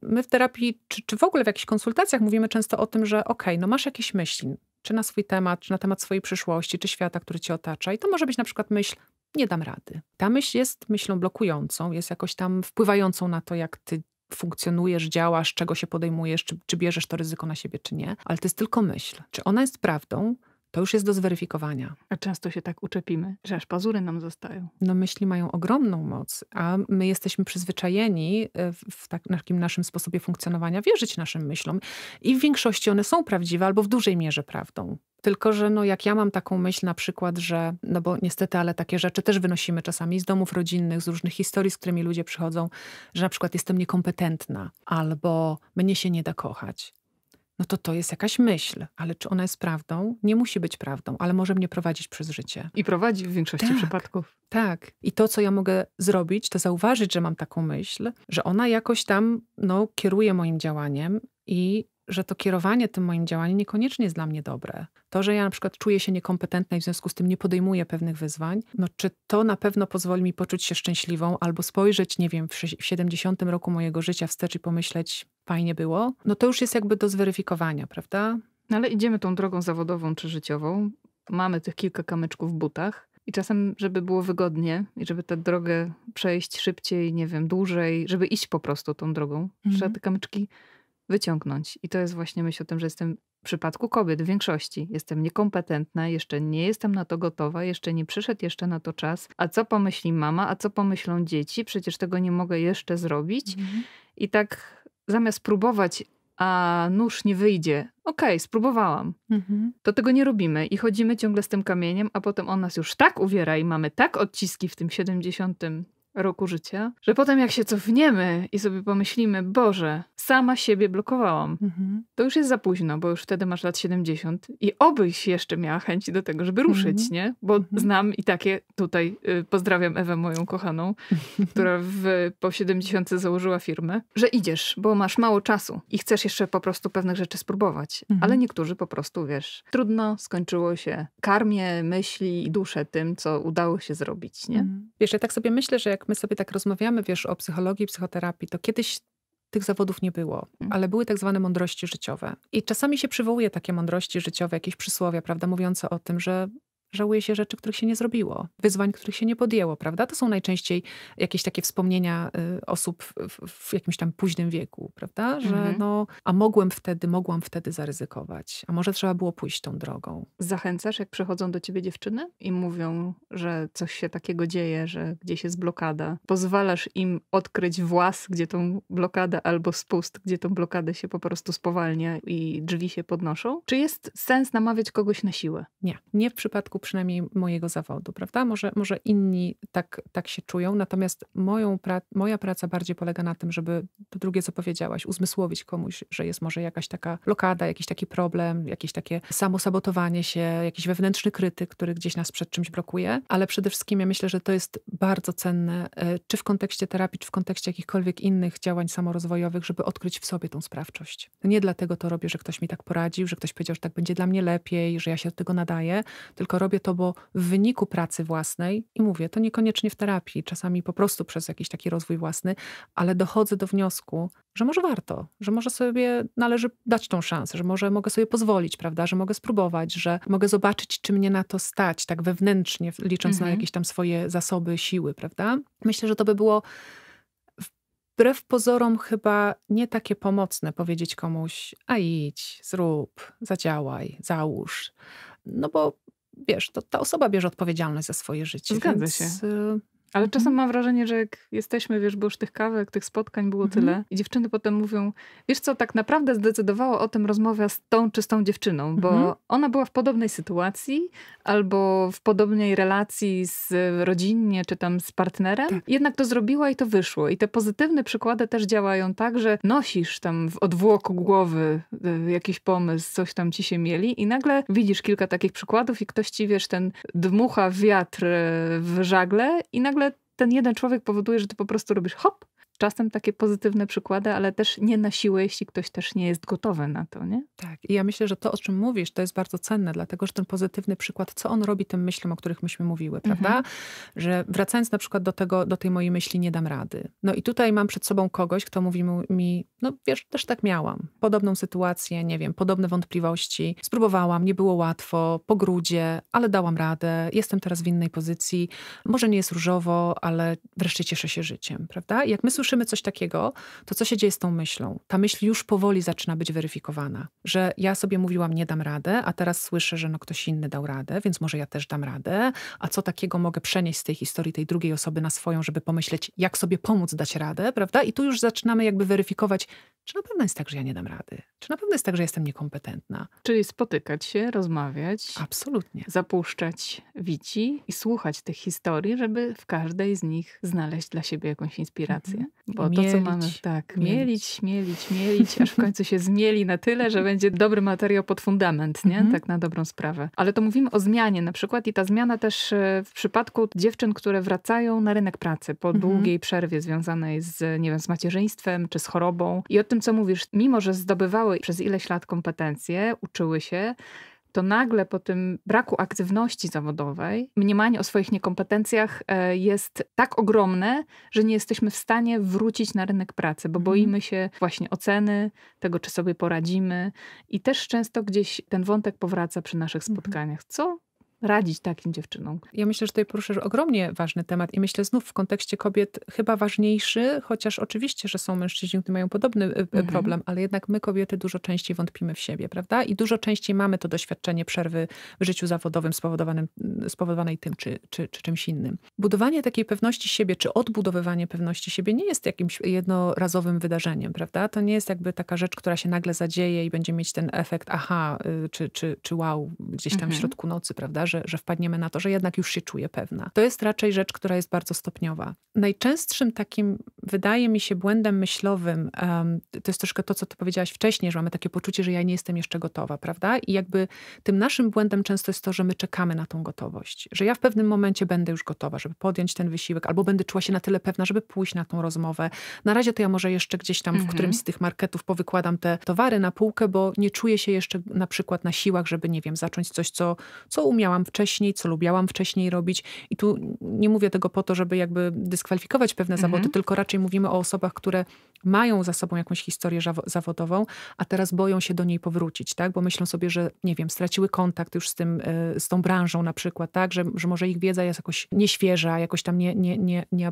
my w terapii, czy, czy w ogóle w jakichś konsultacjach mówimy często o tym, że okej, okay, no masz jakieś myśli, czy na swój temat, czy na temat swojej przyszłości, czy świata, który cię otacza. I to może być na przykład myśl, nie dam rady. Ta myśl jest myślą blokującą, jest jakoś tam wpływającą na to, jak ty funkcjonujesz, działasz, czego się podejmujesz, czy, czy bierzesz to ryzyko na siebie, czy nie. Ale to jest tylko myśl. Czy ona jest prawdą? To już jest do zweryfikowania. A często się tak uczepimy, że aż pazury nam zostają. No myśli mają ogromną moc, a my jesteśmy przyzwyczajeni e, w tak, takim naszym sposobie funkcjonowania wierzyć naszym myślom. I w większości one są prawdziwe albo w dużej mierze prawdą. Tylko, że no jak ja mam taką myśl na przykład, że no bo niestety, ale takie rzeczy też wynosimy czasami z domów rodzinnych, z różnych historii, z którymi ludzie przychodzą, że na przykład jestem niekompetentna albo mnie się nie da kochać no to to jest jakaś myśl, ale czy ona jest prawdą? Nie musi być prawdą, ale może mnie prowadzić przez życie. I prowadzi w większości tak, przypadków. Tak. I to, co ja mogę zrobić, to zauważyć, że mam taką myśl, że ona jakoś tam no, kieruje moim działaniem i że to kierowanie tym moim działaniem niekoniecznie jest dla mnie dobre. To, że ja na przykład czuję się niekompetentna i w związku z tym nie podejmuję pewnych wyzwań, no czy to na pewno pozwoli mi poczuć się szczęśliwą albo spojrzeć, nie wiem, w 70 roku mojego życia wstecz i pomyśleć, fajnie było? No to już jest jakby do zweryfikowania, prawda? No ale idziemy tą drogą zawodową czy życiową. Mamy tych kilka kamyczków w butach. I czasem, żeby było wygodnie i żeby tę drogę przejść szybciej, nie wiem, dłużej, żeby iść po prostu tą drogą, mhm. trzeba te kamyczki wyciągnąć. I to jest właśnie myśl o tym, że jestem w przypadku kobiet, w większości, jestem niekompetentna, jeszcze nie jestem na to gotowa, jeszcze nie przyszedł jeszcze na to czas. A co pomyśli mama, a co pomyślą dzieci? Przecież tego nie mogę jeszcze zrobić. Mhm. I tak zamiast próbować a nóż nie wyjdzie. Okej, okay, spróbowałam. Mhm. To tego nie robimy i chodzimy ciągle z tym kamieniem, a potem on nas już tak uwiera i mamy tak odciski w tym 70 roku życia, że potem jak się cofniemy i sobie pomyślimy, Boże, sama siebie blokowałam, mhm. to już jest za późno, bo już wtedy masz lat 70 i obyś jeszcze miała chęci do tego, żeby mhm. ruszyć, mhm. nie? Bo mhm. znam i takie tutaj, y, pozdrawiam Ewę, moją kochaną, która w, po 70 założyła firmę, że idziesz, bo masz mało czasu i chcesz jeszcze po prostu pewnych rzeczy spróbować, mhm. ale niektórzy po prostu, wiesz, trudno, skończyło się. Karmię myśli i duszę tym, co udało się zrobić, nie? Mhm. Wiesz, ja tak sobie myślę, że jak my sobie tak rozmawiamy, wiesz, o psychologii, psychoterapii, to kiedyś tych zawodów nie było, mhm. ale były tak zwane mądrości życiowe. I czasami się przywołuje takie mądrości życiowe, jakieś przysłowia, prawda, mówiące o tym, że Żałuje się rzeczy, których się nie zrobiło, wyzwań, których się nie podjęło, prawda? To są najczęściej jakieś takie wspomnienia y, osób w, w, jakimś tam późnym wieku, prawda? Że mhm. no, a mogłem wtedy, mogłam wtedy zaryzykować, a może trzeba było pójść tą drogą. Zachęcasz, jak przychodzą do ciebie dziewczyny i mówią, że coś się takiego dzieje, że gdzieś jest blokada. Pozwalasz im odkryć włas, gdzie tą blokadę, albo spust, gdzie tą blokadę się po prostu spowalnia i drzwi się podnoszą? Czy jest sens namawiać kogoś na siłę? Nie, nie w przypadku przypadku przynajmniej mojego zawodu, prawda? Może, może inni tak, tak się czują, natomiast moją pra moja praca bardziej polega na tym, żeby to drugie, co powiedziałaś, uzmysłowić komuś, że jest może jakaś taka lokada, jakiś taki problem, jakieś takie samosabotowanie się, jakiś wewnętrzny krytyk, który gdzieś nas przed czymś blokuje, ale przede wszystkim ja myślę, że to jest bardzo cenne, e, czy w kontekście terapii, czy w kontekście jakichkolwiek innych działań samorozwojowych, żeby odkryć w sobie tą sprawczość. Nie dlatego to robię, że ktoś mi tak poradził, że ktoś powiedział, że tak będzie dla mnie lepiej, że ja się do tego nadaję, tylko robię robię to, bo w wyniku pracy własnej, i mówię, to niekoniecznie w terapii, czasami po prostu przez jakiś taki rozwój własny, ale dochodzę do wniosku, że może warto, że może sobie należy dać tą szansę, że może mogę sobie pozwolić, prawda, że mogę spróbować, że mogę zobaczyć, czy mnie na to stać, tak wewnętrznie, licząc mhm. na jakieś tam swoje zasoby, siły, prawda. Myślę, że to by było wbrew pozorom chyba nie takie pomocne powiedzieć komuś, a idź, zrób, zadziałaj, załóż. No bo wiesz, to ta osoba bierze odpowiedzialność za swoje życie. Zgadza więc, się. Y, ale czasem mhm. mam wrażenie, że jak jesteśmy, wiesz, bo już tych kawek, tych spotkań było mhm. tyle i dziewczyny potem mówią, wiesz co, tak naprawdę zdecydowało o tym rozmowa z tą czy z tą dziewczyną, bo mhm. ona była w podobnej sytuacji albo w podobnej relacji z e, rodzinnie czy tam z partnerem, tak. jednak to zrobiła i to wyszło. I te pozytywne przykłady też działają tak, że nosisz tam w odwłoku głowy e, jakiś pomysł, coś tam ci się mieli i nagle widzisz kilka takich przykładów i ktoś ci, wiesz, ten dmucha wiatr e, w żagle i nagle ten jeden człowiek powoduje, że ty po prostu robisz hop czasem takie pozytywne przykłady, ale też nie na siłę, jeśli ktoś też nie jest gotowy na to, nie? Tak. I ja myślę, że to, o czym mówisz, to jest bardzo cenne, dlatego że ten pozytywny przykład, co on robi tym myślom, o których myśmy mówiły, mhm. prawda? Mhm. Że wracając na przykład do tego, do tej mojej myśli, nie dam rady. No i tutaj mam przed sobą kogoś, kto mówi mi, no wiesz, też tak miałam. Podobną sytuację, nie wiem, podobne wątpliwości. Spróbowałam, nie było łatwo, po grudzie, ale dałam radę. Jestem teraz w innej pozycji. Może nie jest różowo, ale wreszcie cieszę się życiem, prawda? jak my słyszymy coś takiego, to co się dzieje z tą myślą? Ta myśl już powoli zaczyna być weryfikowana, że ja sobie mówiłam, nie dam radę, a teraz słyszę, że no ktoś inny dał radę, więc może ja też dam radę, a co takiego mogę przenieść z tej historii tej drugiej osoby na swoją, żeby pomyśleć, jak sobie pomóc dać radę, prawda? I tu już zaczynamy jakby weryfikować, czy na pewno jest tak, że ja nie dam rady, czy na pewno jest tak, że jestem niekompetentna. Czyli spotykać się, rozmawiać. Absolutnie. Zapuszczać wici i słuchać tych historii, żeby w każdej z nich znaleźć dla siebie jakąś inspirację. Mhm. Bo mielić, to, co mamy, tak, mielić, mielić, mielić, aż w końcu się zmieli na tyle, że będzie dobry materiał pod fundament, nie? Mhm. Tak na dobrą sprawę. Ale to mówimy o zmianie na przykład i ta zmiana też e, w przypadku dziewczyn, które wracają na rynek pracy po mhm. długiej przerwie związanej z, nie wiem, z macierzyństwem czy z chorobą. I o tym, co mówisz, mimo że zdobywały przez ileś lat kompetencje, uczyły się, to nagle po tym braku aktywności zawodowej mniemanie o swoich niekompetencjach e, jest tak ogromne, że nie jesteśmy w stanie wrócić na rynek pracy, bo mhm. boimy się właśnie oceny, tego czy sobie poradzimy i też często gdzieś ten wątek powraca przy naszych mhm. spotkaniach. Co radzić takim dziewczynom? Ja myślę, że tutaj poruszasz ogromnie ważny temat i myślę znów w kontekście kobiet chyba ważniejszy, chociaż oczywiście, że są mężczyźni, którzy mają podobny y, y, mhm. problem, ale jednak my kobiety dużo częściej wątpimy w siebie, prawda? I dużo częściej mamy to doświadczenie przerwy w życiu zawodowym spowodowanym, mm, spowodowanej tym czy, czy, czy czymś innym. Budowanie takiej pewności siebie, czy odbudowywanie pewności siebie nie jest jakimś jednorazowym wydarzeniem, prawda? To nie jest jakby taka rzecz, która się nagle zadzieje i będzie mieć ten efekt aha, y, czy, czy, czy wow, gdzieś tam mhm. w środku nocy, prawda? że, że wpadniemy na to, że jednak już się czuję pewna. To jest raczej rzecz, która jest bardzo stopniowa. Najczęstszym takim, wydaje mi się, błędem myślowym, um, to jest troszkę to, co ty powiedziałaś wcześniej, że mamy takie poczucie, że ja nie jestem jeszcze gotowa, prawda? I jakby tym naszym błędem często jest to, że my czekamy na tą gotowość, że ja w pewnym momencie będę już gotowa, żeby podjąć ten wysiłek, albo będę czuła się na tyle pewna, żeby pójść na tą rozmowę. Na razie to ja może jeszcze gdzieś tam mhm. w którymś z tych marketów powykładam te towary na półkę, bo nie czuję się jeszcze na przykład na siłach, żeby, nie wiem, zacząć coś, co, co umiałam wcześniej, co lubiałam wcześniej robić. I tu nie mówię tego po to, żeby jakby dyskwalifikować pewne mhm. zawody, tylko raczej mówimy o osobach, które mają za sobą jakąś historię zawodową, a teraz boją się do niej powrócić, tak? Bo myślą sobie, że nie wiem, straciły kontakt już z tym, e, z tą branżą na przykład, tak? Że, że może ich wiedza jest jakoś nieświeża, jakoś tam nie, nie, nie, nie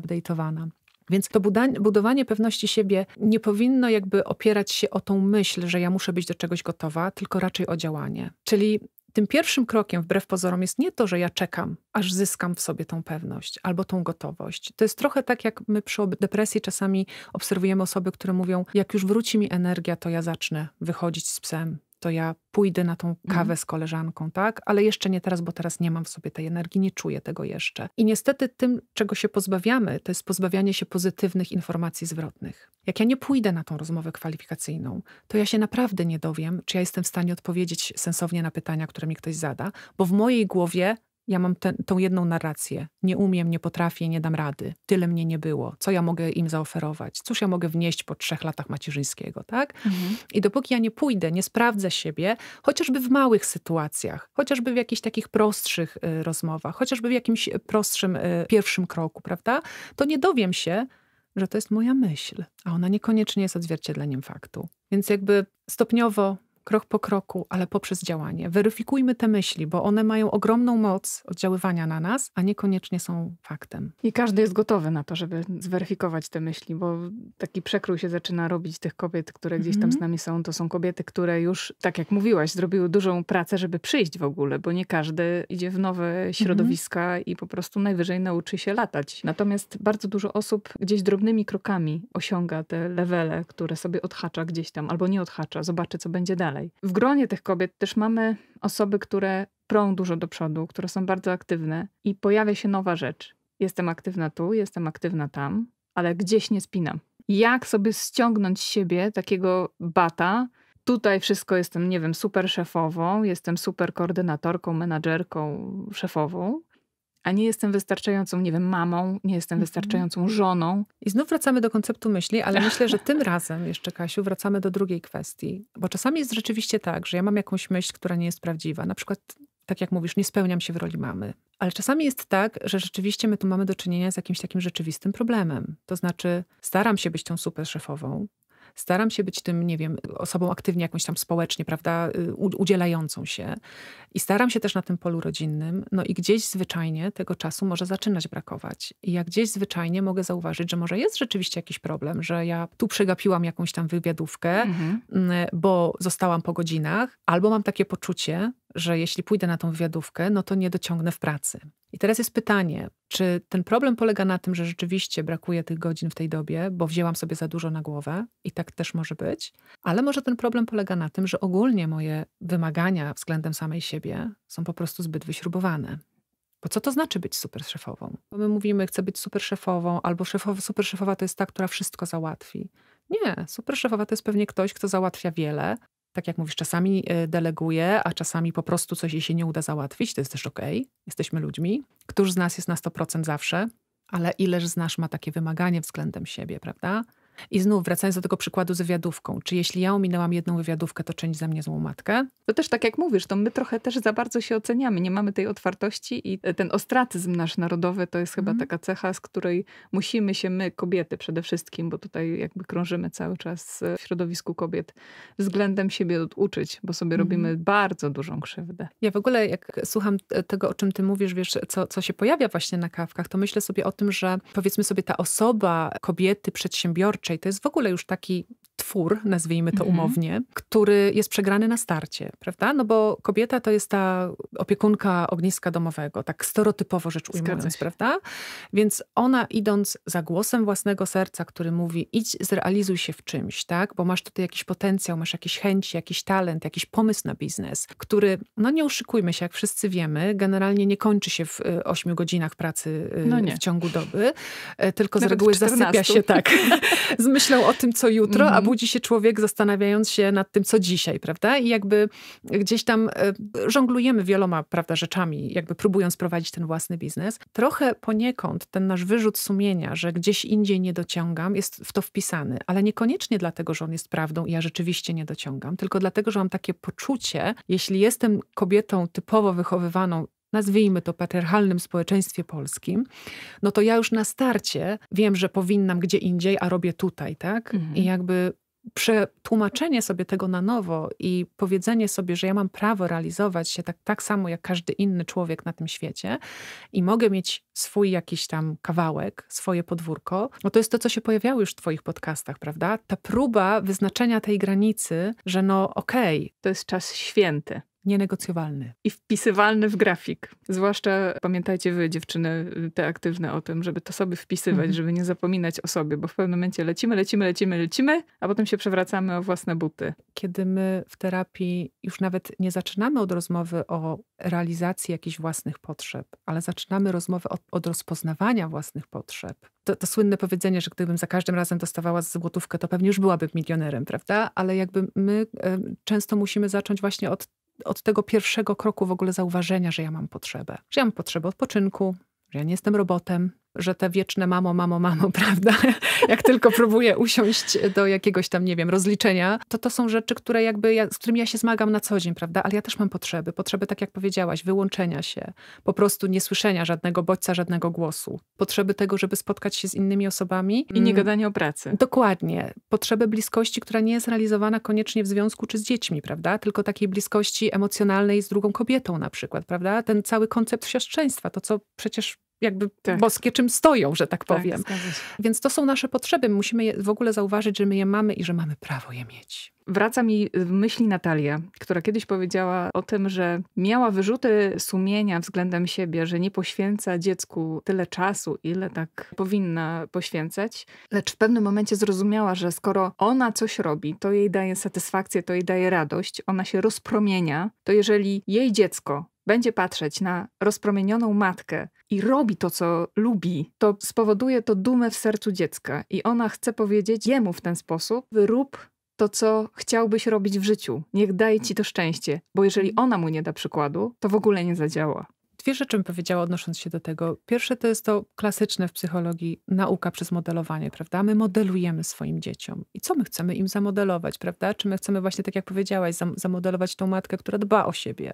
Więc to budowanie pewności siebie nie powinno jakby opierać się o tą myśl, że ja muszę być do czegoś gotowa, tylko raczej o działanie. Czyli tym pierwszym krokiem, wbrew pozorom, jest nie to, że ja czekam, aż zyskam w sobie tą pewność albo tą gotowość. To jest trochę tak, jak my przy depresji czasami obserwujemy osoby, które mówią: Jak już wróci mi energia, to ja zacznę wychodzić z psem, to ja pójdę na tą mhm. kawę z koleżanką, tak? Ale jeszcze nie teraz, bo teraz nie mam w sobie tej energii, nie czuję tego jeszcze. I niestety tym, czego się pozbawiamy, to jest pozbawianie się pozytywnych informacji zwrotnych. Jak ja nie pójdę na tą rozmowę kwalifikacyjną, to ja się naprawdę nie dowiem, czy ja jestem w stanie odpowiedzieć sensownie na pytania, które mi ktoś zada, bo w mojej głowie ja mam tę jedną narrację. Nie umiem, nie potrafię, nie dam rady. Tyle mnie nie było. Co ja mogę im zaoferować? Cóż ja mogę wnieść po trzech latach macierzyńskiego, tak? Mhm. I dopóki ja nie pójdę, nie sprawdzę siebie, chociażby w małych sytuacjach, chociażby w jakichś takich prostszych y, rozmowach, chociażby w jakimś y, prostszym y, pierwszym kroku, prawda? To nie dowiem się, że to jest moja myśl, a ona niekoniecznie jest odzwierciedleniem faktu. Więc jakby stopniowo krok po kroku, ale poprzez działanie. Weryfikujmy te myśli, bo one mają ogromną moc oddziaływania na nas, a niekoniecznie są faktem. I każdy jest gotowy na to, żeby zweryfikować te myśli, bo taki przekrój się zaczyna robić tych kobiet, które gdzieś tam mhm. z nami są. To są kobiety, które już, tak jak mówiłaś, zrobiły dużą pracę, żeby przyjść w ogóle, bo nie każdy idzie w nowe mhm. środowiska i po prostu najwyżej nauczy się latać. Natomiast bardzo dużo osób gdzieś drobnymi krokami osiąga te levele, które sobie odhacza gdzieś tam, albo nie odhacza, zobaczy, co będzie dalej dalej. W gronie tych kobiet też mamy osoby, które prą dużo do przodu, które są bardzo aktywne i pojawia się nowa rzecz. Jestem aktywna tu, jestem aktywna tam, ale gdzieś nie spinam. Jak sobie ściągnąć z siebie takiego bata, tutaj wszystko jestem, nie wiem, super szefową, jestem super koordynatorką, menadżerką, szefową, a nie jestem wystarczającą, nie wiem, mamą, nie jestem mhm. wystarczającą żoną. I znów wracamy do konceptu myśli, ale myślę, że tym razem jeszcze, Kasiu, wracamy do drugiej kwestii. Bo czasami jest rzeczywiście tak, że ja mam jakąś myśl, która nie jest prawdziwa. Na przykład, tak jak mówisz, nie spełniam się w roli mamy. Ale czasami jest tak, że rzeczywiście my tu mamy do czynienia z jakimś takim rzeczywistym problemem. To znaczy, staram się być tą super szefową, Staram się być tym, nie wiem, osobą aktywnie jakąś tam społecznie, prawda, y, udzielającą się. I staram się też na tym polu rodzinnym. No i gdzieś zwyczajnie tego czasu może zaczynać brakować. I jak gdzieś zwyczajnie mogę zauważyć, że może jest rzeczywiście jakiś problem, że ja tu przegapiłam jakąś tam wywiadówkę, mhm. bo zostałam po godzinach, albo mam takie poczucie, że jeśli pójdę na tą wywiadówkę, no to nie dociągnę w pracy. I teraz jest pytanie, czy ten problem polega na tym, że rzeczywiście brakuje tych godzin w tej dobie, bo wzięłam sobie za dużo na głowę i tak też może być, ale może ten problem polega na tym, że ogólnie moje wymagania względem samej siebie są po prostu zbyt wyśrubowane. Bo co to znaczy być super szefową? My mówimy, chcę być super szefową, albo szefowa, super szefowa to jest ta, która wszystko załatwi. Nie, super szefowa to jest pewnie ktoś, kto załatwia wiele, tak jak mówisz, czasami e, deleguję, a czasami po prostu coś jej się nie uda załatwić. To jest też okej. Okay. Jesteśmy ludźmi. Któż z nas jest na 100% zawsze, ale ileż z nas ma takie wymaganie względem siebie, prawda? I znów wracając do tego przykładu z wywiadówką. Czy jeśli ja ominęłam jedną wywiadówkę, to czyni za mnie złą matkę? To też tak jak mówisz, to my trochę też za bardzo się oceniamy. Nie mamy tej otwartości i e, ten ostracyzm nasz narodowy to jest chyba mm. taka cecha, z której musimy się my, kobiety przede wszystkim, bo tutaj jakby krążymy cały czas e, w środowisku kobiet, względem siebie uczyć, bo sobie mm. robimy bardzo dużą krzywdę. Ja w ogóle jak słucham e, tego, o czym ty mówisz, wiesz, co, co się pojawia właśnie na kawkach, to myślę sobie o tym, że powiedzmy sobie ta osoba, kobiety, przedsiębiorczej, to jest w ogóle już taki twór, nazwijmy to mhm. umownie, który jest przegrany na starcie, prawda? No bo kobieta to jest ta opiekunka ogniska domowego, tak stereotypowo rzecz ujmując, prawda? Więc ona idąc za głosem własnego serca, który mówi idź zrealizuj się w czymś, tak? Bo masz tutaj jakiś potencjał, masz jakieś chęci, jakiś talent, jakiś pomysł na biznes, który, no nie uszykujmy się, jak wszyscy wiemy, generalnie nie kończy się w y, ośmiu godzinach pracy y, no w ciągu doby, y, tylko Nawet z reguły zasypia się tak z myślą o tym, co jutro, mm -hmm. a mhm. budzi się człowiek zastanawiając się nad tym, co dzisiaj, prawda? I jakby gdzieś tam e, żonglujemy wieloma, prawda, rzeczami, jakby próbując prowadzić ten własny biznes. Trochę poniekąd ten nasz wyrzut sumienia, że gdzieś indziej nie dociągam, jest w to wpisany, ale niekoniecznie dlatego, że on jest prawdą i ja rzeczywiście nie dociągam, tylko dlatego, że mam takie poczucie, jeśli jestem kobietą typowo wychowywaną nazwijmy to patriarchalnym społeczeństwie polskim, no to ja już na starcie wiem, że powinnam gdzie indziej, a robię tutaj, tak? Mhm. I jakby przetłumaczenie sobie tego na nowo i powiedzenie sobie, że ja mam prawo realizować się tak, tak samo jak każdy inny człowiek na tym świecie i mogę mieć swój jakiś tam kawałek, swoje podwórko, no to jest to, co się pojawiało już w Twoich podcastach, prawda? Ta próba wyznaczenia tej granicy, że no okej. Okay, to jest czas święty nienegocjowalny. I wpisywalny w grafik. Zwłaszcza pamiętajcie wy, dziewczyny, te aktywne o tym, żeby to sobie wpisywać, mhm. żeby nie zapominać o sobie, bo w pewnym momencie lecimy, lecimy, lecimy, lecimy, a potem się przewracamy o własne buty. Kiedy my w terapii już nawet nie zaczynamy od rozmowy o realizacji jakichś własnych potrzeb, ale zaczynamy rozmowę od, od rozpoznawania własnych potrzeb. To, to słynne powiedzenie, że gdybym za każdym razem dostawała złotówkę, to pewnie już byłabym milionerem, prawda? Ale jakby my y, często musimy zacząć właśnie od od tego pierwszego kroku w ogóle zauważenia, że ja mam potrzebę. Że ja mam potrzebę odpoczynku, że ja nie jestem robotem, że te wieczne mamo, mamo, mamo, prawda? Jak tylko próbuję usiąść do jakiegoś tam, nie wiem, rozliczenia, to to są rzeczy, które jakby ja, z którymi ja się zmagam na co dzień, prawda? Ale ja też mam potrzeby. Potrzeby, tak jak powiedziałaś, wyłączenia się, po prostu niesłyszenia żadnego bodźca, żadnego głosu. Potrzeby tego, żeby spotkać się z innymi osobami. I nie mm. gadania o pracy. Dokładnie. Potrzeby bliskości, która nie jest realizowana koniecznie w związku czy z dziećmi, prawda? Tylko takiej bliskości emocjonalnej z drugą kobietą na przykład, prawda? Ten cały koncept siostrzeństwa, to co przecież jakby tak. boskie, czym stoją, że tak, tak powiem. Tak, Więc to są nasze potrzeby. Musimy je w ogóle zauważyć, że my je mamy i że mamy prawo je mieć. Wraca mi w myśli Natalia, która kiedyś powiedziała o tym, że miała wyrzuty sumienia względem siebie, że nie poświęca dziecku tyle czasu, ile tak powinna poświęcać, lecz w pewnym momencie zrozumiała, że skoro ona coś robi, to jej daje satysfakcję, to jej daje radość, ona się rozpromienia, to jeżeli jej dziecko będzie patrzeć na rozpromienioną matkę i robi to, co lubi, to spowoduje to dumę w sercu dziecka. I ona chce powiedzieć jemu w ten sposób: „Wyrób to, co chciałbyś robić w życiu. Niech daje ci to szczęście, bo jeżeli ona mu nie da przykładu, to w ogóle nie zadziała. Dwie rzeczy bym powiedziała odnosząc się do tego. Pierwsze to jest to klasyczne w psychologii nauka przez modelowanie, prawda? My modelujemy swoim dzieciom. I co my chcemy im zamodelować, prawda? Czy my chcemy właśnie, tak jak powiedziałaś, zamodelować tą matkę, która dba o siebie,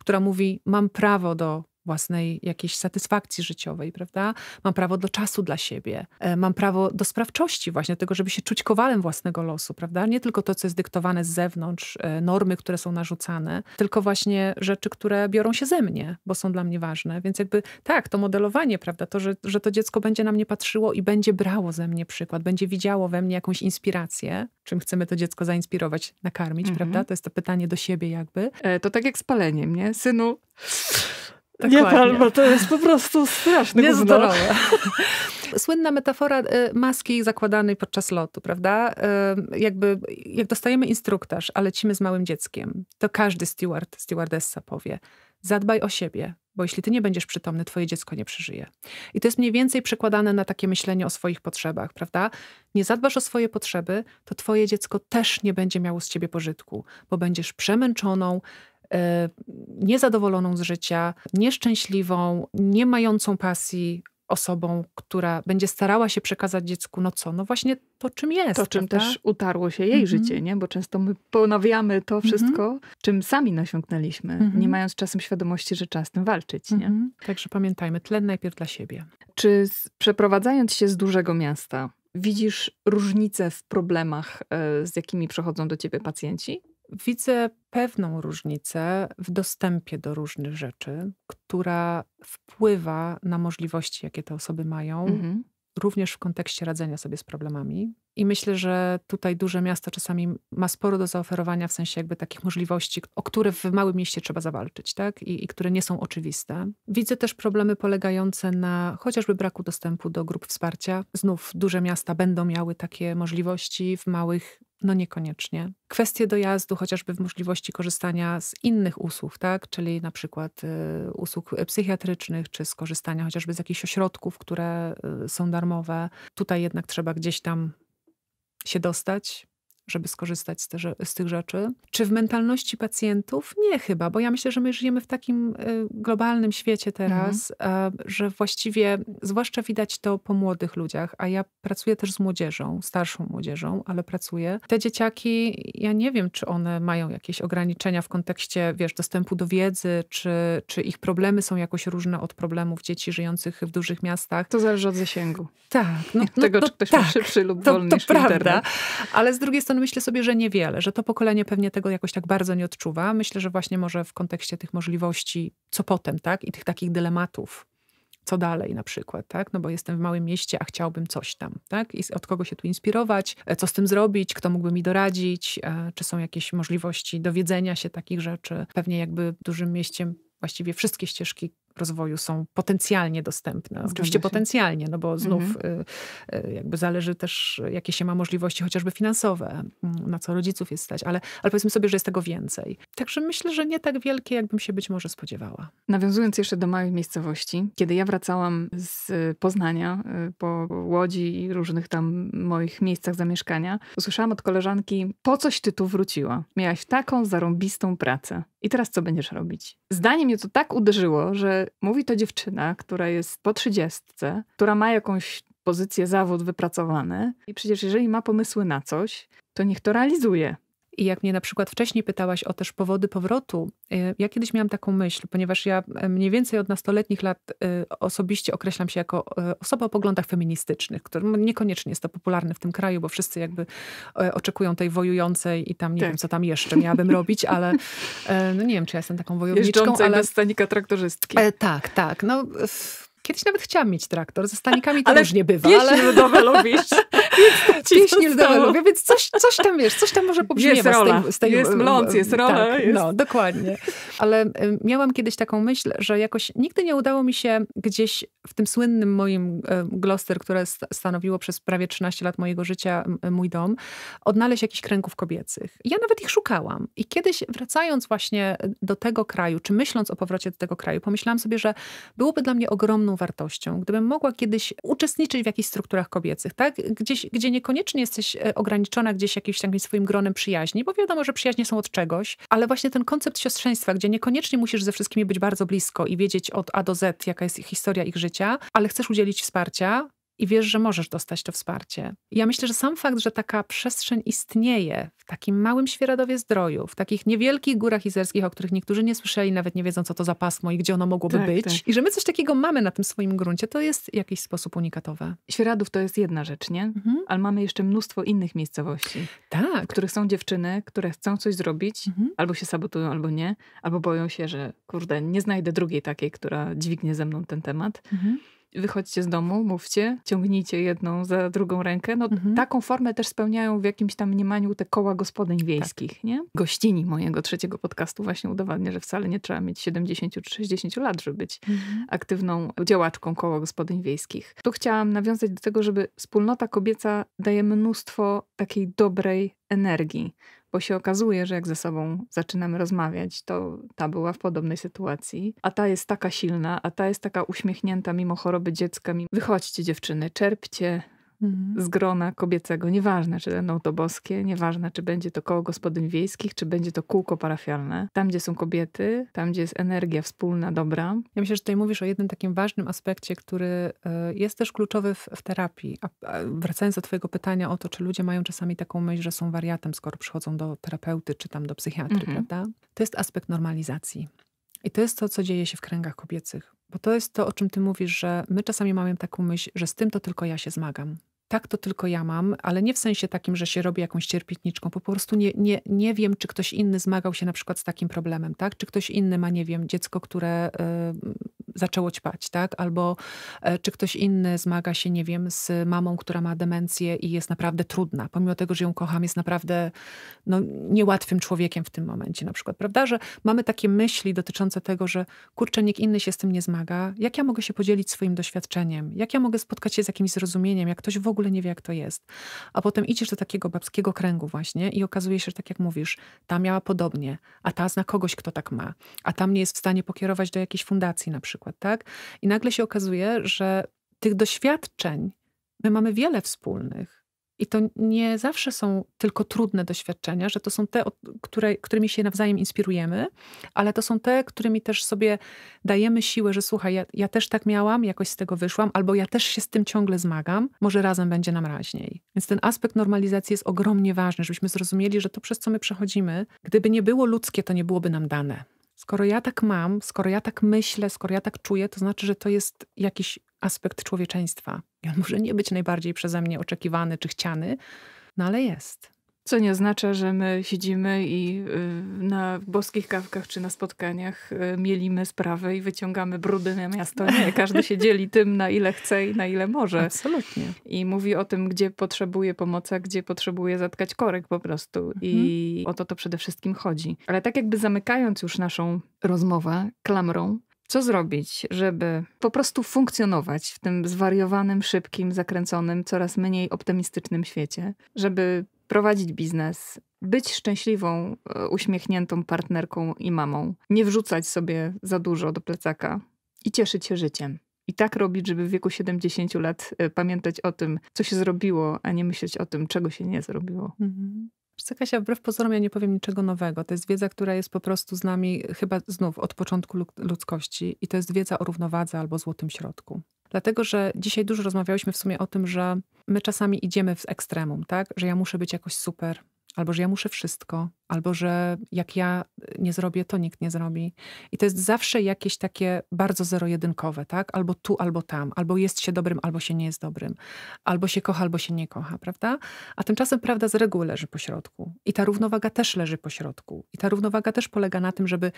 która mówi: Mam prawo do własnej jakiejś satysfakcji życiowej, prawda? Mam prawo do czasu dla siebie, e, mam prawo do sprawczości właśnie, tego, żeby się czuć kowalem własnego losu, prawda? Nie tylko to, co jest dyktowane z zewnątrz, e, normy, które są narzucane, tylko właśnie rzeczy, które biorą się ze mnie, bo są dla mnie ważne. Więc jakby tak, to modelowanie, prawda? To, że, że to dziecko będzie na mnie patrzyło i będzie brało ze mnie przykład, będzie widziało we mnie jakąś inspirację, czym chcemy to dziecko zainspirować, nakarmić, mhm. prawda? To jest to pytanie do siebie jakby. E, to tak jak z paleniem, nie? Synu... Dokładnie. Nie pal, bo to jest po prostu straszne. Niezdrowe. Słynna metafora y, maski zakładanej podczas lotu, prawda? Y, jakby, jak dostajemy instruktaż, a lecimy z małym dzieckiem, to każdy steward, stewardessa powie, zadbaj o siebie, bo jeśli ty nie będziesz przytomny, twoje dziecko nie przeżyje. I to jest mniej więcej przekładane na takie myślenie o swoich potrzebach, prawda? Nie zadbasz o swoje potrzeby, to twoje dziecko też nie będzie miało z ciebie pożytku, bo będziesz przemęczoną, Y, niezadowoloną z życia, nieszczęśliwą, nie mającą pasji osobą, która będzie starała się przekazać dziecku, no co, no właśnie to, czym jest. To, czym prawda? też utarło się jej mhm. życie, nie? Bo często my ponawiamy to mhm. wszystko, czym sami nasiągnęliśmy, mhm. nie mając czasem świadomości, że czas z tym walczyć, nie? Także pamiętajmy, tlen najpierw dla siebie. Czy z, przeprowadzając się z dużego miasta, widzisz różnice w problemach, e, z jakimi przychodzą do ciebie pacjenci? Widzę pewną różnicę w dostępie do różnych rzeczy, która wpływa na możliwości, jakie te osoby mają, mhm. również w kontekście radzenia sobie z problemami. I myślę, że tutaj duże miasto czasami ma sporo do zaoferowania w sensie jakby takich możliwości, o które w małym mieście trzeba zawalczyć, tak? I, I, które nie są oczywiste. Widzę też problemy polegające na chociażby braku dostępu do grup wsparcia. Znów duże miasta będą miały takie możliwości, w małych no niekoniecznie. Kwestie dojazdu, chociażby w możliwości korzystania z innych usług, tak? czyli na przykład y, usług psychiatrycznych, czy skorzystania chociażby z jakichś ośrodków, które y, są darmowe. Tutaj jednak trzeba gdzieś tam się dostać, żeby skorzystać z, te, z, tych rzeczy. Czy w mentalności pacjentów? Nie chyba, bo ja myślę, że my żyjemy w takim y, globalnym świecie teraz, mhm. E, że właściwie, zwłaszcza widać to po młodych ludziach, a ja pracuję też z młodzieżą, starszą młodzieżą, ale pracuję. Te dzieciaki, ja nie wiem, czy one mają jakieś ograniczenia w kontekście, wiesz, dostępu do wiedzy, czy, czy ich problemy są jakoś różne od problemów dzieci żyjących w dużych miastach. To zależy od zasięgu. Tak. No, no, Tego, no, czy ktoś tak, ma szybszy lub wolniejszy to, to internet. prawda, ale z drugiej strony myślę sobie, że niewiele, że to pokolenie pewnie tego jakoś tak bardzo nie odczuwa. Myślę, że właśnie może w kontekście tych możliwości, co potem, tak? I tych takich dylematów, co dalej na przykład, tak? No bo jestem w małym mieście, a chciałbym coś tam, tak? I od kogo się tu inspirować, e, co z tym zrobić, kto mógłby mi doradzić, e, czy są jakieś możliwości dowiedzenia się takich rzeczy. Pewnie jakby w dużym mieście właściwie wszystkie ścieżki rozwoju są potencjalnie dostępne. Oczywiście potencjalnie, no bo mhm. znów mhm. jakby zależy też, jakie się ma możliwości chociażby finansowe, mm, na co rodziców jest stać, ale, ale powiedzmy sobie, że jest tego więcej. Także myślę, że nie tak wielkie, jakbym się być może spodziewała. Nawiązując jeszcze do małych miejscowości, kiedy ja wracałam z Poznania y, po Łodzi i różnych tam moich miejscach zamieszkania, usłyszałam od koleżanki, po coś ty tu wróciła? Miałaś taką zarąbistą pracę. I teraz co będziesz robić? Zdanie mnie to tak uderzyło, że mówi to dziewczyna, która jest po trzydziestce, która ma jakąś pozycję, zawód wypracowany i przecież jeżeli ma pomysły na coś, to niech to realizuje. I jak mnie na przykład wcześniej pytałaś o też powody powrotu, e, ja kiedyś miałam taką myśl, ponieważ ja e, mniej więcej od nastoletnich lat e, osobiście określam się jako osoba o poglądach feministycznych, które niekoniecznie jest to popularne w tym kraju, bo wszyscy jakby oczekują tej wojującej i tam nie tak. wiem, co tam jeszcze miałabym robić, ale no nie wiem, czy ja jestem taką wojowniczką. Jeżdżącej ale... bez stanika traktorzystki. Tak, tak. No... W Kiedyś nawet chciałam mieć traktor, ze stanikami to ale różnie bywa. Pieśni ale... ludowe lubisz. pieśni ludowe lubię, więc coś, coś tam, wiesz, coś tam może pobrzmiewa jest rola. z tej... Z tej jest mląc, jest rola. Tak, jest... No, dokładnie. Ale miałam kiedyś taką myśl, że jakoś nigdy nie udało mi się gdzieś w tym słynnym moim Gloucester, które stanowiło przez prawie 13 lat mojego życia mój dom, odnaleźć jakichś kręgów kobiecych. Ja nawet ich szukałam. I kiedyś wracając właśnie do tego kraju, czy myśląc o powrocie do tego kraju, pomyślałam sobie, że byłoby dla mnie ogromną wartością, gdybym mogła kiedyś uczestniczyć w jakichś strukturach kobiecych, tak? Gdzieś, gdzie niekoniecznie jesteś e, ograniczona gdzieś jakimś takim swoim gronem przyjaźni, bo wiadomo, że przyjaźnie są od czegoś, ale właśnie ten koncept siostrzeństwa, gdzie niekoniecznie musisz ze wszystkimi być bardzo blisko i wiedzieć od A do Z, jaka jest historia ich życia, ale chcesz udzielić wsparcia, i wiesz, że możesz dostać to wsparcie. Ja myślę, że sam fakt, że taka przestrzeń istnieje w takim małym świeradowie zdroju, w takich niewielkich górach izerskich, o których niektórzy nie słyszeli, nawet nie wiedzą, co to za pasmo i gdzie ono mogłoby tak, być, tak. i że my coś takiego mamy na tym swoim gruncie, to jest w jakiś sposób unikatowe. Świeradów to jest jedna rzecz, nie? Mhm. Ale mamy jeszcze mnóstwo innych miejscowości, tak. w których są dziewczyny, które chcą coś zrobić, mhm. albo się sabotują, albo nie, albo boją się, że kurde, nie znajdę drugiej takiej, która dźwignie ze mną ten temat. Mhm wychodźcie z domu, mówcie, ciągnijcie jedną za drugą rękę. No, mhm. Taką formę też spełniają w jakimś tam mniemaniu te koła gospodyń wiejskich. Tak. Nie? Gościni mojego trzeciego podcastu właśnie udowadnia, że wcale nie trzeba mieć 70 czy 60 lat, żeby być mhm. aktywną działaczką koła gospodyń wiejskich. Tu chciałam nawiązać do tego, żeby wspólnota kobieca daje mnóstwo takiej dobrej energii bo się okazuje, że jak ze sobą zaczynamy rozmawiać, to ta była w podobnej sytuacji, a ta jest taka silna, a ta jest taka uśmiechnięta mimo choroby dziecka. Mimo... Wychodźcie dziewczyny, czerpcie Mhm. z grona kobiecego. Nieważne, czy będą to boskie, nieważne, czy będzie to koło gospodyń wiejskich, czy będzie to kółko parafialne. Tam, gdzie są kobiety, tam, gdzie jest energia wspólna, dobra. Ja myślę, że tutaj mówisz o jednym takim ważnym aspekcie, który e, jest też kluczowy w, w terapii. A wracając do twojego pytania o to, czy ludzie mają czasami taką myśl, że są wariatem, skoro przychodzą do terapeuty, czy tam do psychiatry, mhm. prawda? To jest aspekt normalizacji. I to jest to, co dzieje się w kręgach kobiecych. Bo to jest to, o czym ty mówisz, że my czasami mamy taką myśl, że z tym to tylko ja się zmagam tak to tylko ja mam, ale nie w sensie takim, że się robi jakąś cierpietniczką. Po prostu nie, nie, nie wiem, czy ktoś inny zmagał się na przykład z takim problemem, tak? Czy ktoś inny ma, nie wiem, dziecko, które y, zaczęło ćpać, tak? Albo y, czy ktoś inny zmaga się, nie wiem, z mamą, która ma demencję i jest naprawdę trudna. Pomimo tego, że ją kocham, jest naprawdę no, niełatwym człowiekiem w tym momencie na przykład, prawda? Że mamy takie myśli dotyczące tego, że kurczę, nikt inny się z tym nie zmaga. Jak ja mogę się podzielić swoim doświadczeniem? Jak ja mogę spotkać się z jakimś zrozumieniem? Jak ktoś w ogóle ogóle nie wie, jak to jest. A potem idziesz do takiego babskiego kręgu właśnie i okazuje się, że tak jak mówisz, ta miała podobnie, a ta zna kogoś, kto tak ma, a tam nie jest w stanie pokierować do jakiejś fundacji na przykład, tak? I nagle się okazuje, że tych doświadczeń my mamy wiele wspólnych i to nie zawsze są tylko trudne doświadczenia, że to są te, które, którymi się nawzajem inspirujemy, ale to są te, którymi też sobie dajemy siłę, że słuchaj, ja, ja też tak miałam, jakoś z tego wyszłam, albo ja też się z tym ciągle zmagam, może razem będzie nam raźniej. Więc ten aspekt normalizacji jest ogromnie ważny, żebyśmy zrozumieli, że to, przez co my przechodzimy, gdyby nie było ludzkie, to nie byłoby nam dane. Skoro ja tak mam, skoro ja tak myślę, skoro ja tak czuję, to znaczy, że to jest jakiś aspekt człowieczeństwa. I on może nie być najbardziej przeze mnie oczekiwany czy chciany, no ale jest. Co nie oznacza, że my siedzimy i y, na boskich kawkach czy na spotkaniach y, mielimy sprawy i wyciągamy brudy na miasto. Nie, każdy się dzieli tym, na ile chce i na ile może. Absolutnie. I mówi o tym, gdzie potrzebuje pomocy, a gdzie potrzebuje zatkać korek po prostu. Mhm. I o to to przede wszystkim chodzi. Ale tak jakby zamykając już naszą rozmowę klamrą, co zrobić, żeby po prostu funkcjonować w tym zwariowanym, szybkim, zakręconym, coraz mniej optymistycznym świecie, żeby prowadzić biznes, być szczęśliwą, e, uśmiechniętą partnerką i mamą, nie wrzucać sobie za dużo do plecaka i cieszyć się życiem. I tak robić, żeby w wieku 70 lat e, pamiętać o tym, co się zrobiło, a nie myśleć o tym, czego się nie zrobiło. Mhm. Wiesz Kasia, wbrew pozorom ja nie powiem niczego nowego. To jest wiedza, która jest po prostu z nami chyba znów od początku ludzkości i to jest wiedza o równowadze albo złotym środku. Dlatego, że dzisiaj dużo rozmawiałyśmy w sumie o tym, że my czasami idziemy w ekstremum, tak? Że ja muszę być jakoś super, albo że ja muszę wszystko, albo że jak ja nie zrobię, to nikt nie zrobi. I to jest zawsze jakieś takie bardzo zero-jedynkowe, tak? Albo tu, albo tam, albo jest się dobrym, albo się nie jest dobrym, albo się kocha, albo się nie kocha, prawda? A tymczasem prawda z reguły leży po środku. I ta równowaga też leży po środku. I ta równowaga też polega na tym, żeby,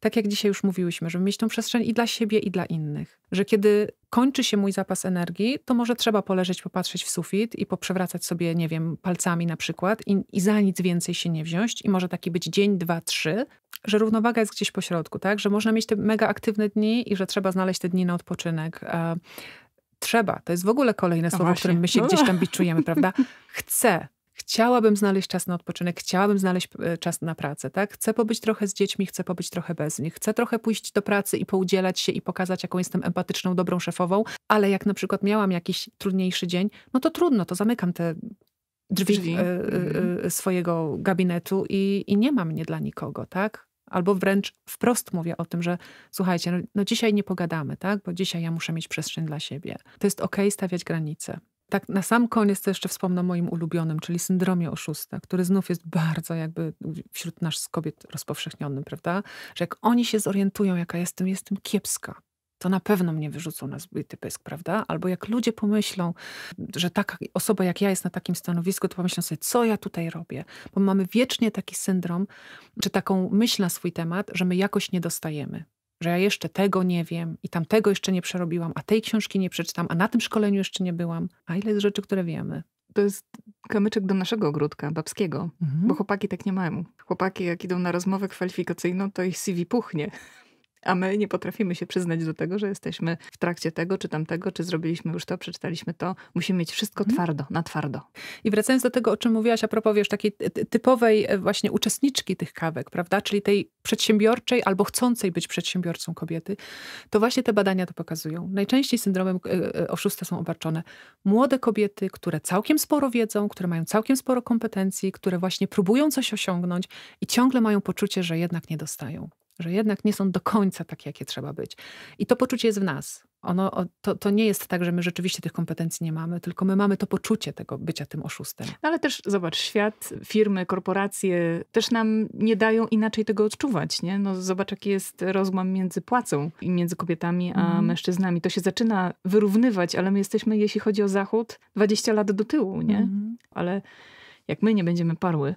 tak jak dzisiaj już mówiłyśmy, żeby mieć tą przestrzeń i dla siebie, i dla innych. Że kiedy kończy się mój zapas energii, to może trzeba poleżeć, popatrzeć w sufit i poprzewracać sobie, nie wiem, palcami na przykład i, i za nic więcej się nie wziąć. I może taki być dzień, dwa, trzy, że równowaga jest gdzieś po środku, tak? Że można mieć te mega aktywne dni i że trzeba znaleźć te dni na odpoczynek. E, trzeba. To jest w ogóle kolejne no słowo, o którym my się no. gdzieś tam biczujemy, prawda? Chcę chciałabym znaleźć czas na odpoczynek, chciałabym znaleźć e, czas na pracę, tak? Chcę pobyć trochę z dziećmi, chcę pobyć trochę bez nich, chcę trochę pójść do pracy i poudzielać się i pokazać, jaką jestem empatyczną, dobrą szefową, ale jak na przykład miałam jakiś trudniejszy dzień, no to trudno, to zamykam te drzwi, drzwi. Y, y, y, swojego gabinetu i, i nie ma mnie dla nikogo, tak? Albo wręcz wprost mówię o tym, że słuchajcie, no, no dzisiaj nie pogadamy, tak? Bo dzisiaj ja muszę mieć przestrzeń dla siebie. To jest okej okay stawiać granice tak na sam koniec to jeszcze wspomnę o moim ulubionym, czyli syndromie oszusta, który znów jest bardzo jakby wśród nas kobiet rozpowszechnionym, prawda? Że jak oni się zorientują, jaka jestem, jestem kiepska, to na pewno mnie wyrzucą na zbyty pysk, prawda? Albo jak ludzie pomyślą, że taka osoba jak ja jest na takim stanowisku, to pomyślą sobie, co ja tutaj robię? Bo mamy wiecznie taki syndrom, czy taką myśl na swój temat, że my jakoś nie dostajemy że ja jeszcze tego nie wiem i tamtego jeszcze nie przerobiłam, a tej książki nie przeczytam, a na tym szkoleniu jeszcze nie byłam. A ile jest rzeczy, które wiemy? To jest kamyczek do naszego ogródka, babskiego, mhm. bo chłopaki tak nie mają. Chłopaki, jak idą na rozmowę kwalifikacyjną, to ich CV puchnie, a my nie potrafimy się przyznać do tego, że jesteśmy w trakcie tego czy tamtego, czy zrobiliśmy już to, przeczytaliśmy to. Musimy mieć wszystko mhm. twardo, na twardo. I wracając do tego, o czym mówiłaś a propos wiesz, takiej typowej e, właśnie uczestniczki tych kawek, prawda? Czyli tej przedsiębiorczej albo chcącej być przedsiębiorcą kobiety, to właśnie te badania to pokazują. Najczęściej syndromem e, e, oszusta są obarczone młode kobiety, które całkiem sporo wiedzą, które mają całkiem sporo kompetencji, które właśnie próbują coś osiągnąć i ciągle mają poczucie, że jednak nie dostają że jednak nie są do końca takie, jakie trzeba być. I to poczucie jest w nas. Ono, to, to nie jest tak, że my rzeczywiście tych kompetencji nie mamy, tylko my mamy to poczucie tego bycia tym oszustem. No ale też zobacz, świat, firmy, korporacje też nam nie dają inaczej tego odczuwać. Nie? No, zobacz, jaki jest rozłam między płacą i między kobietami a mm. mężczyznami. To się zaczyna wyrównywać, ale my jesteśmy, jeśli chodzi o Zachód, 20 lat do tyłu. Nie? Mm. Ale jak my nie będziemy parły,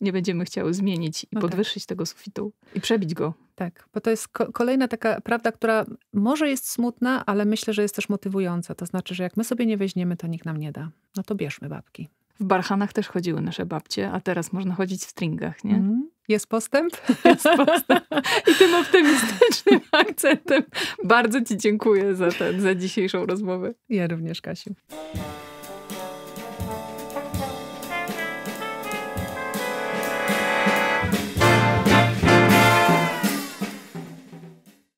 nie będziemy chciały zmienić i no tak. podwyższyć tak. tego sufitu i przebić go. Tak, bo to jest kolejna taka prawda, która może jest smutna, ale myślę, że jest też motywująca. To znaczy, że jak my sobie nie weźmiemy, to nikt nam nie da. No to bierzmy babki. W barchanach też chodziły nasze babcie, a teraz można chodzić w stringach, nie? Mm. Jest postęp? Jest postęp. I tym optymistycznym akcentem bardzo Ci dziękuję za, ten, za dzisiejszą rozmowę. Ja również, Kasiu.